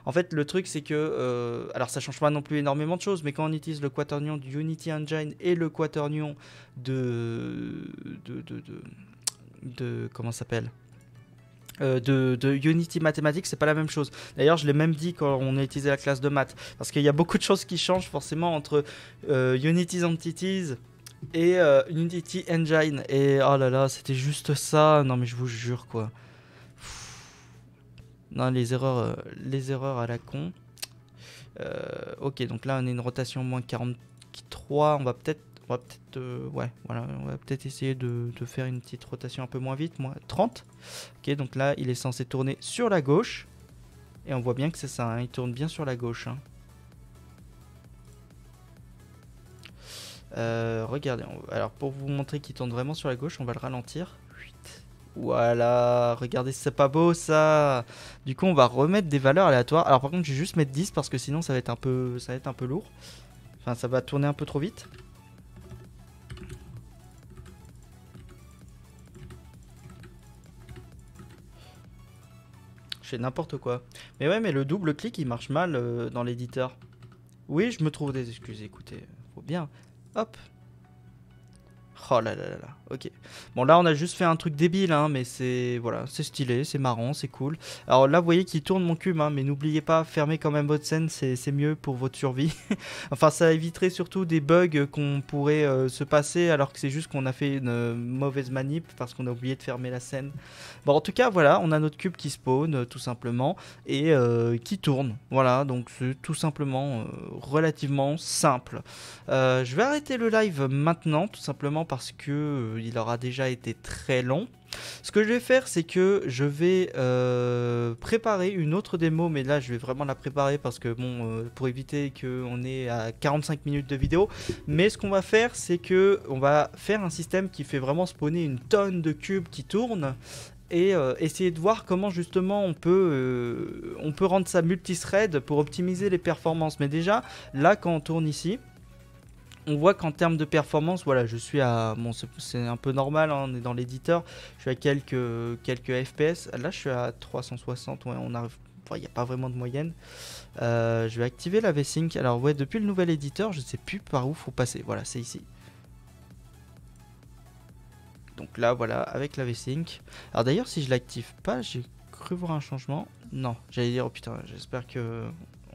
Speaker 1: En fait, le truc, c'est que. Euh, alors, ça change pas non plus énormément de choses, mais quand on utilise le quaternion du Unity Engine et le quaternion de. de. de. comment s'appelle euh, de, de, Unity mathématiques, c'est pas la même chose. D'ailleurs, je l'ai même dit quand on a utilisé la classe de maths, parce qu'il y a beaucoup de choses qui changent forcément entre Unity euh, Unity's Entities et euh, Unity Engine. Et oh là là, c'était juste ça. Non mais je vous jure quoi. Non, les erreurs, euh, les erreurs à la con. Euh, ok, donc là on est une rotation moins 43. On va peut-être, on va peut-être, ouais, voilà, on va peut-être essayer de, faire une petite rotation un peu moins vite, moins 30. Ok, donc là il est censé tourner sur la gauche. Et on voit bien que c'est ça, hein. il tourne bien sur la gauche. Hein. Euh, regardez, alors pour vous montrer qu'il tourne vraiment sur la gauche, on va le ralentir. Voilà, regardez, c'est pas beau ça Du coup, on va remettre des valeurs aléatoires. Alors par contre, je vais juste mettre 10 parce que sinon ça va être un peu, ça va être un peu lourd. Enfin, ça va tourner un peu trop vite. Je fais n'importe quoi. Mais ouais, mais le double clic, il marche mal euh, dans l'éditeur. Oui, je me trouve des excuses, écoutez, faut bien. Hop. Oh là là là là ok. Bon, là, on a juste fait un truc débile, hein, mais c'est voilà, c'est stylé, c'est marrant, c'est cool. Alors là, vous voyez qu'il tourne mon cube, hein, mais n'oubliez pas, fermez quand même votre scène, c'est mieux pour votre survie. enfin, ça éviterait surtout des bugs qu'on pourrait euh, se passer alors que c'est juste qu'on a fait une euh, mauvaise manip parce qu'on a oublié de fermer la scène. Bon, en tout cas, voilà, on a notre cube qui spawn, euh, tout simplement, et qui tourne. Voilà, donc c'est tout simplement relativement simple. je vais arrêter le live maintenant, tout simplement parce que il aura déjà été très long. Ce que je vais faire, c'est que je vais euh, préparer une autre démo, mais là, je vais vraiment la préparer parce que, bon, euh, pour éviter qu'on ait à 45 minutes de vidéo. Mais ce qu'on va faire, c'est que on va faire un système qui fait vraiment spawner une tonne de cubes qui tournent et euh, essayer de voir comment justement on peut, on peut rendre ça multithread pour optimiser les performances. Mais déjà, là, quand on tourne ici, on voit qu'en termes de performance, voilà, je suis à. Bon, c'est un peu normal, hein, on est dans l'éditeur, je suis à quelques, quelques FPS. Là, je suis à 360, ouais, on arrive. Il n'y a pas vraiment de moyenne. Euh, je vais activer la V-Sync. Alors, ouais, depuis le nouvel éditeur, je ne sais plus par où faut passer. Voilà, c'est ici. Donc là, voilà, avec la V-Sync. Alors d'ailleurs, si je l'active pas, j'ai cru voir un changement. Non, j'allais dire, oh putain, j'espère que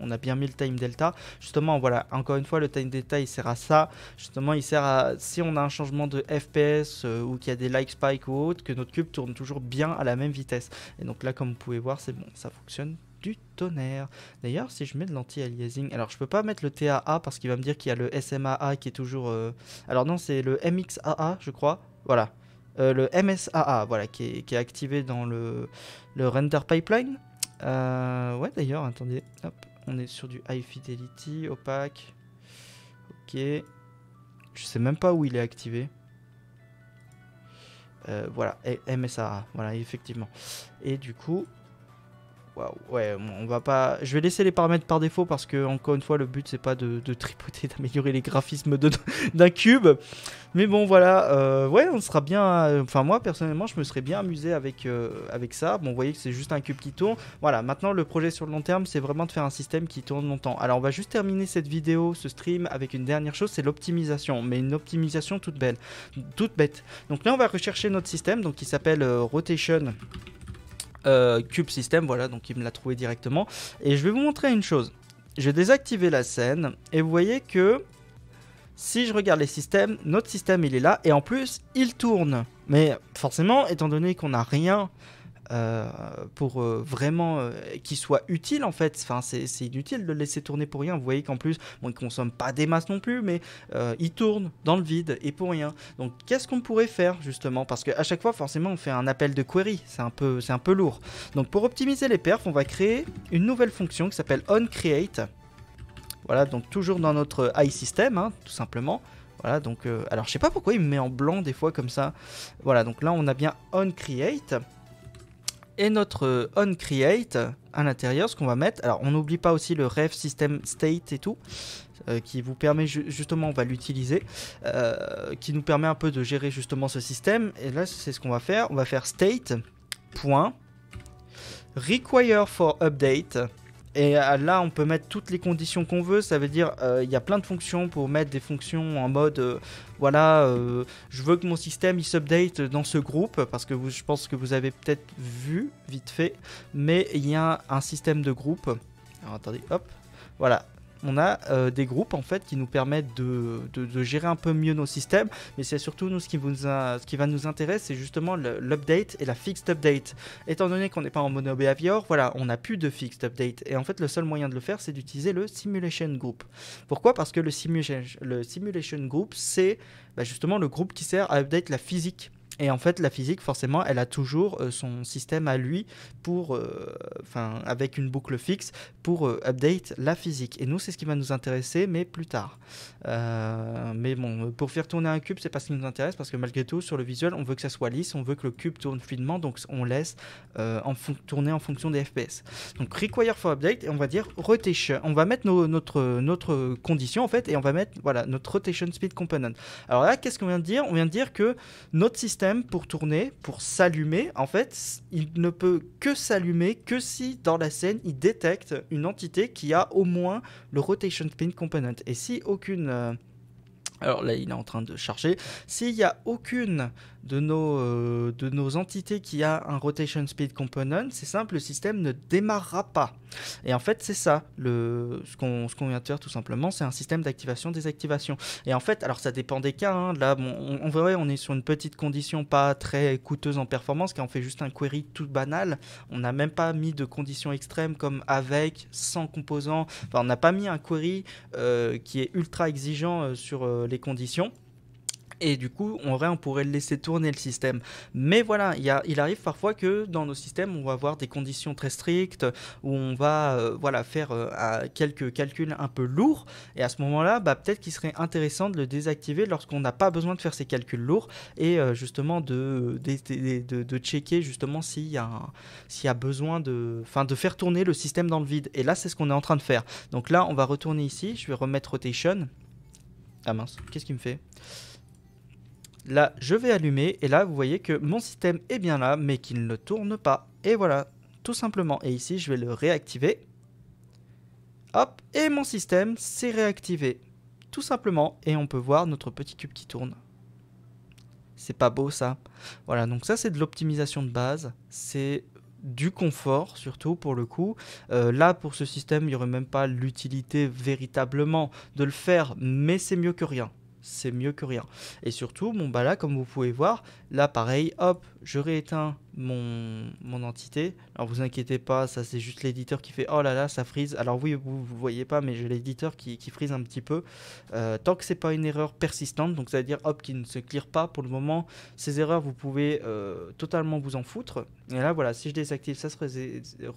Speaker 1: on a bien mis le time delta. Justement, voilà, encore une fois, le time delta, il sert à ça. Justement, il sert à, si on a un changement de FPS euh, ou qu'il y a des like spikes ou autre, que notre cube tourne toujours bien à la même vitesse. Et donc là, comme vous pouvez voir, c'est bon, ça fonctionne du tonnerre. D'ailleurs, si je mets de l'anti-aliasing, alors je peux pas mettre le TAA parce qu'il va me dire qu'il y a le SMAA qui est toujours... Euh, alors non, c'est le MXAA, je crois. Voilà. Euh, le MSAA, voilà, qui est, activé dans le, le render pipeline. ouais, d'ailleurs, attendez. Hop, on est sur du high fidelity, opaque. Ok. Je sais même pas où il est activé. Euh, voilà, MSAA. voilà, effectivement. Et du coup, ouais, on va pas... Je vais laisser les paramètres par défaut parce que, encore une fois, le but, c'est pas de, tripoter, d'améliorer les graphismes d'un cube. Mais bon, voilà, euh, ouais, on sera bien... Enfin, moi, personnellement, je me serais bien amusé avec, euh, avec ça. Bon, vous voyez que c'est juste un cube qui tourne. Voilà, maintenant, le projet sur le long terme, c'est vraiment de faire un système qui tourne longtemps. Alors, on va juste terminer cette vidéo, ce stream, avec une dernière chose, c'est l'optimisation. Mais une optimisation toute belle, toute bête. Donc là, on va rechercher notre système, donc qui s'appelle euh, Rotation... Euh, Cube System, voilà, donc il me l'a trouvé directement. Et je vais vous montrer une chose. J'ai désactivé la scène et vous voyez que si je regarde les systèmes, notre système il est là et en plus il tourne. Mais forcément, étant donné qu'on n'a rien euh, pour euh, vraiment euh, qu'il soit utile en fait. Enfin, c'est inutile de le laisser tourner pour rien. Vous voyez qu'en plus, bon, il consomme pas des masses non plus, mais il tourne dans le vide et pour rien. Donc, qu'est-ce qu'on pourrait faire justement Parce qu'à chaque fois, forcément, on fait un appel de query. C'est un peu, c'est un peu lourd. Donc, pour optimiser les perfs, on va créer une nouvelle fonction qui s'appelle onCreate. Voilà, donc toujours dans notre iSystem, hein, tout simplement. Voilà, donc, alors je sais pas pourquoi il me met en blanc des fois comme ça. Voilà, donc là on a bien onCreate et notre euh, onCreate à l'intérieur, ce qu'on va mettre. Alors, on n'oublie pas aussi le ref system state et tout, euh, qui vous permet justement, on va l'utiliser, euh, qui nous permet un peu de gérer justement ce système. Et là, c'est ce qu'on va faire. On va faire require for update et euh, là, on peut mettre toutes les conditions qu'on veut. Ça veut dire, euh, il y a plein de fonctions pour mettre des fonctions en mode, euh, voilà, je veux que mon système il s'update dans ce groupe parce que vous, je pense que vous avez peut-être vu vite fait, mais il y a un, système de groupe. Alors attendez, hop, voilà, on a euh, des groupes en fait qui nous permettent de, gérer un peu mieux nos systèmes, mais c'est surtout nous ce qui, va nous intéresser, c'est justement l'update et la fixed update. Étant donné qu'on n'est pas en mono behavior, voilà, on n'a plus de fixed update. Et en fait, le seul moyen de le faire, c'est d'utiliser le simulation group. Pourquoi Parce que le, simulation group, c'est bah, justement le groupe qui sert à update la physique et en fait, la physique, forcément, elle a toujours euh, son système à lui pour, euh, enfin, avec une boucle fixe pour euh, update la physique. Et nous, c'est ce qui va nous intéresser, mais plus tard. mais bon, pour faire tourner un cube, c'est pas ce qui nous intéresse parce que malgré tout, sur le visuel, on veut que ça soit lisse, on veut que le cube tourne fluidement, donc on laisse en tourner en fonction des FPS. Donc require for update et on va dire rotation. On va mettre notre, notre condition en fait et on va mettre voilà notre rotation speed component. Alors là, qu'est-ce qu'on vient de dire On vient de dire que notre système pour tourner, pour s'allumer, en fait, il ne peut que s'allumer que si dans la scène il détecte une entité qui a au moins le rotation pin component. Et si aucune. Euh, alors là, il est en train de charger. S'il n'y a aucune de nos, euh, de nos entités qui a un rotation speed component, c'est simple, le système ne démarrera pas. Et en fait, c'est ça, le, ce qu'on vient de faire tout simplement, c'est un système d'activation-désactivation. Et en fait, alors ça dépend des cas, hein. là, on, on, on est sur une petite condition pas très coûteuse en performance, car on fait juste un query tout banal, on n'a même pas mis de conditions extrêmes comme avec, sans composant, on n'a pas mis un query euh, qui est ultra exigeant euh, sur les conditions. Et du coup, en vrai, on pourrait laisser tourner le système. Mais voilà, il arrive parfois que dans nos systèmes, on va avoir des conditions très strictes, où on va euh, voilà, faire euh, quelques calculs un peu lourds. Et à ce moment-là, bah, peut-être qu'il serait intéressant de le désactiver lorsqu'on n'a pas besoin de faire ces calculs lourds et euh, justement de de, checker justement s'il y, a besoin de, fin, de faire tourner le système dans le vide. Et là, c'est ce qu'on est en train de faire. Donc là, on va retourner ici. Je vais remettre rotation. Ah mince, qu'est-ce qu'il me fait Là, je vais allumer et là, vous voyez que mon système est bien là, mais qu'il ne tourne pas. Et voilà, tout simplement. Et ici, je vais le réactiver. Hop, et mon système s'est réactivé. Tout simplement, et on peut voir notre petit cube qui tourne. C'est pas beau ça. Voilà, donc ça c'est de l'optimisation de base. C'est du confort surtout pour le coup. Euh, là pour ce système, il n'y aurait même pas l'utilité véritablement de le faire, mais c'est mieux que rien c'est mieux que rien. Et surtout, mon bah là, comme vous pouvez voir, là pareil, hop, je rééteins mon, mon entité. Alors vous inquiétez pas, ça c'est juste l'éditeur qui fait oh là là, ça frise. Alors oui, vous, ne voyez pas, mais j'ai l'éditeur qui, qui frise un petit peu. Euh, tant que c'est pas une erreur persistante, donc ça à dire hop, qui ne se clear pas pour le moment, ces erreurs vous pouvez euh, totalement vous en foutre. Et là voilà, si je désactive, ça se,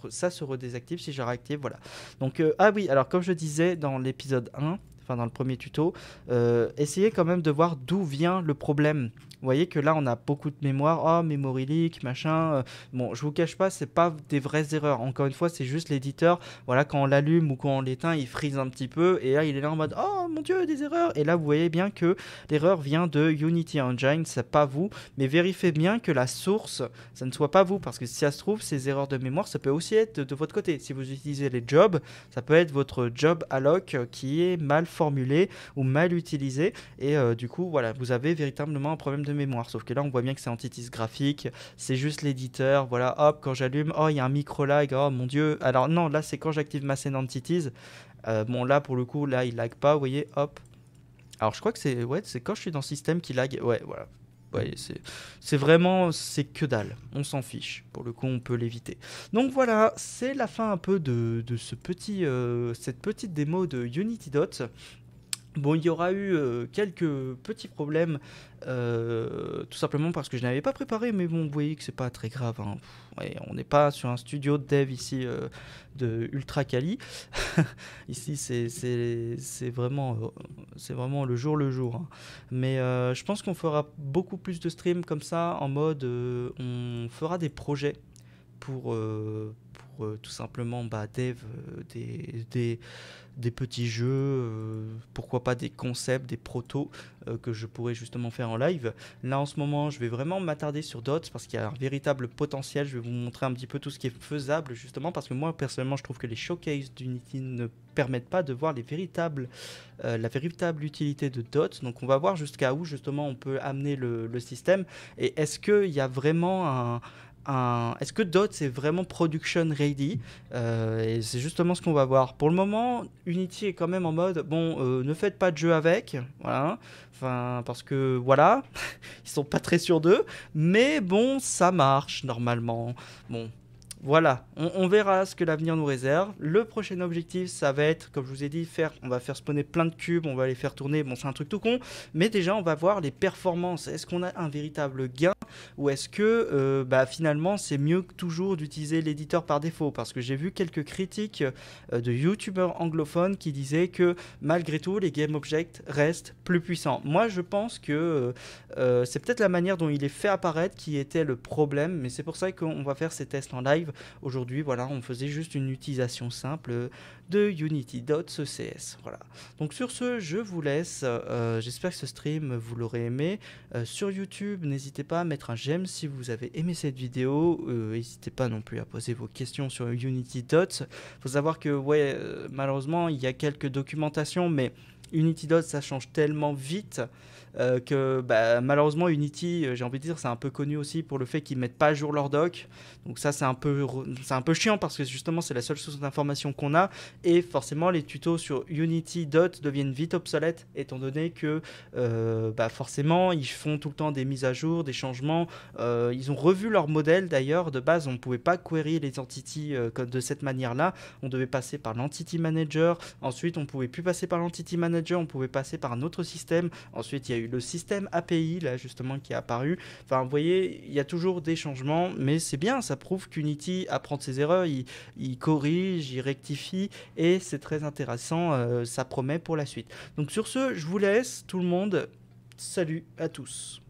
Speaker 1: ça se redésactive. Si je réactive, voilà. Donc euh, ah oui, alors comme je disais dans l'épisode 1, dans le premier tuto, euh, essayez quand même de voir d'où vient le problème. Vous voyez que là, on a beaucoup de mémoire. Oh, memory leak, machin. Euh, bon, je vous cache pas, c'est pas des vraies erreurs. Encore une fois, c'est juste l'éditeur. Voilà, quand on l'allume ou quand on l'éteint, il frise un petit peu. Et là, il est là en mode Oh mon dieu, des erreurs. Et là, vous voyez bien que l'erreur vient de Unity Engine. C'est pas vous. Mais vérifiez bien que la source, ça ne soit pas vous. Parce que si ça se trouve, ces erreurs de mémoire, ça peut aussi être de, votre côté. Si vous utilisez les jobs, ça peut être votre job alloc euh, qui est mal formulé ou mal utilisé. Et euh, du coup, voilà, vous avez véritablement un problème de mémoire. Sauf que là, on voit bien que c'est Entities graphique, c'est juste l'éditeur. Voilà, hop, quand j'allume, oh, il y a un micro lag, oh mon dieu. Alors, non, là, c'est quand j'active ma scène Entities. Euh, bon, là, pour le coup, là, il lag pas, vous voyez, hop. Alors, je crois que c'est ouais, c'est quand je suis dans système qui lag. Ouais, voilà. Ouais, c'est vraiment, c'est que dalle. On s'en fiche. Pour le coup, on peut l'éviter. Donc voilà, c'est la fin un peu de, ce petit, euh, cette petite démo de Unity Dot. Bon, il y aura eu euh, quelques petits problèmes, euh, tout simplement parce que je n'avais pas préparé, mais bon, vous voyez que c'est pas très grave. Hein. on n'est pas sur un studio de dev ici euh, de ultra quali. ici, c'est vraiment, vraiment le jour le jour. Hein. Mais je pense qu'on fera beaucoup plus de streams comme ça, en mode, on fera des projets pour, euh, tout simplement bah, dev euh, des, des, petits jeux, euh, pourquoi pas des concepts, des protos que je pourrais justement faire en live. Là en ce moment je vais vraiment m'attarder sur Dots parce qu'il y a un véritable potentiel, je vais vous montrer un petit peu tout ce qui est faisable justement parce que moi personnellement je trouve que les showcases d'Unity ne permettent pas de voir les véritables, la véritable utilité de DOTS Donc on va voir jusqu'à où justement on peut amener le, le système et est-ce qu'il y a vraiment un, est-ce que Dot c'est vraiment production ready euh, Et c'est justement ce qu'on va voir. Pour le moment, Unity est quand même en mode bon, euh, ne faites pas de jeu avec, voilà. Enfin, parce que voilà, ils sont pas très sûrs d'eux. Mais bon, ça marche normalement. Bon, voilà, on, verra ce que l'avenir nous réserve. Le prochain objectif, ça va être, comme je vous ai dit, faire, on va faire spawner plein de cubes, on va les faire tourner. Bon, c'est un truc tout con, mais déjà, on va voir les performances. Est-ce qu'on a un véritable gain ou est-ce que euh, bah, finalement, c'est mieux que toujours d'utiliser l'éditeur par défaut Parce que j'ai vu quelques critiques euh, de youtubeurs anglophones qui disaient que malgré tout, les game objects restent plus puissants. Moi, je pense que euh, c'est peut-être la manière dont il est fait apparaître qui était le problème, mais c'est pour ça qu'on va faire ces tests en live Aujourd'hui, voilà, on faisait juste une utilisation simple de UnityDots Voilà. Donc sur ce, je vous laisse. Euh, j'espère que ce stream, vous l'aurez aimé. Euh, sur YouTube, n'hésitez pas à mettre un j'aime si vous avez aimé cette vidéo. Euh, n'hésitez pas non plus à poser vos questions sur Unity Dots. faut savoir que, ouais, malheureusement, il y a quelques documentations, mais Unity Dots, ça change tellement vite. Euh, que bah, malheureusement Unity, euh, j'ai envie de dire, c'est un peu connu aussi pour le fait qu'ils mettent pas à jour leur doc. Donc ça, c'est un peu, c'est un peu chiant parce que justement, c'est la seule source d'information qu'on a et forcément, les tutos sur Unity Dot deviennent vite obsolètes étant donné que euh, bah, forcément, ils font tout le temps des mises à jour, des changements. ils ont revu leur modèle d'ailleurs. De base, on ne pouvait pas query les entities de cette manière-là. On devait passer par l'entity manager. Ensuite, on pouvait plus passer par l'entity manager. On pouvait passer par un autre système. Ensuite, il y a le système API, là, justement, qui est apparu. Enfin, vous voyez, il y a toujours des changements, mais c'est bien, ça prouve qu'Unity apprend ses erreurs, il, corrige, il rectifie, et c'est très intéressant, euh, ça promet pour la suite. Donc sur ce, je vous laisse, tout le monde, salut à tous.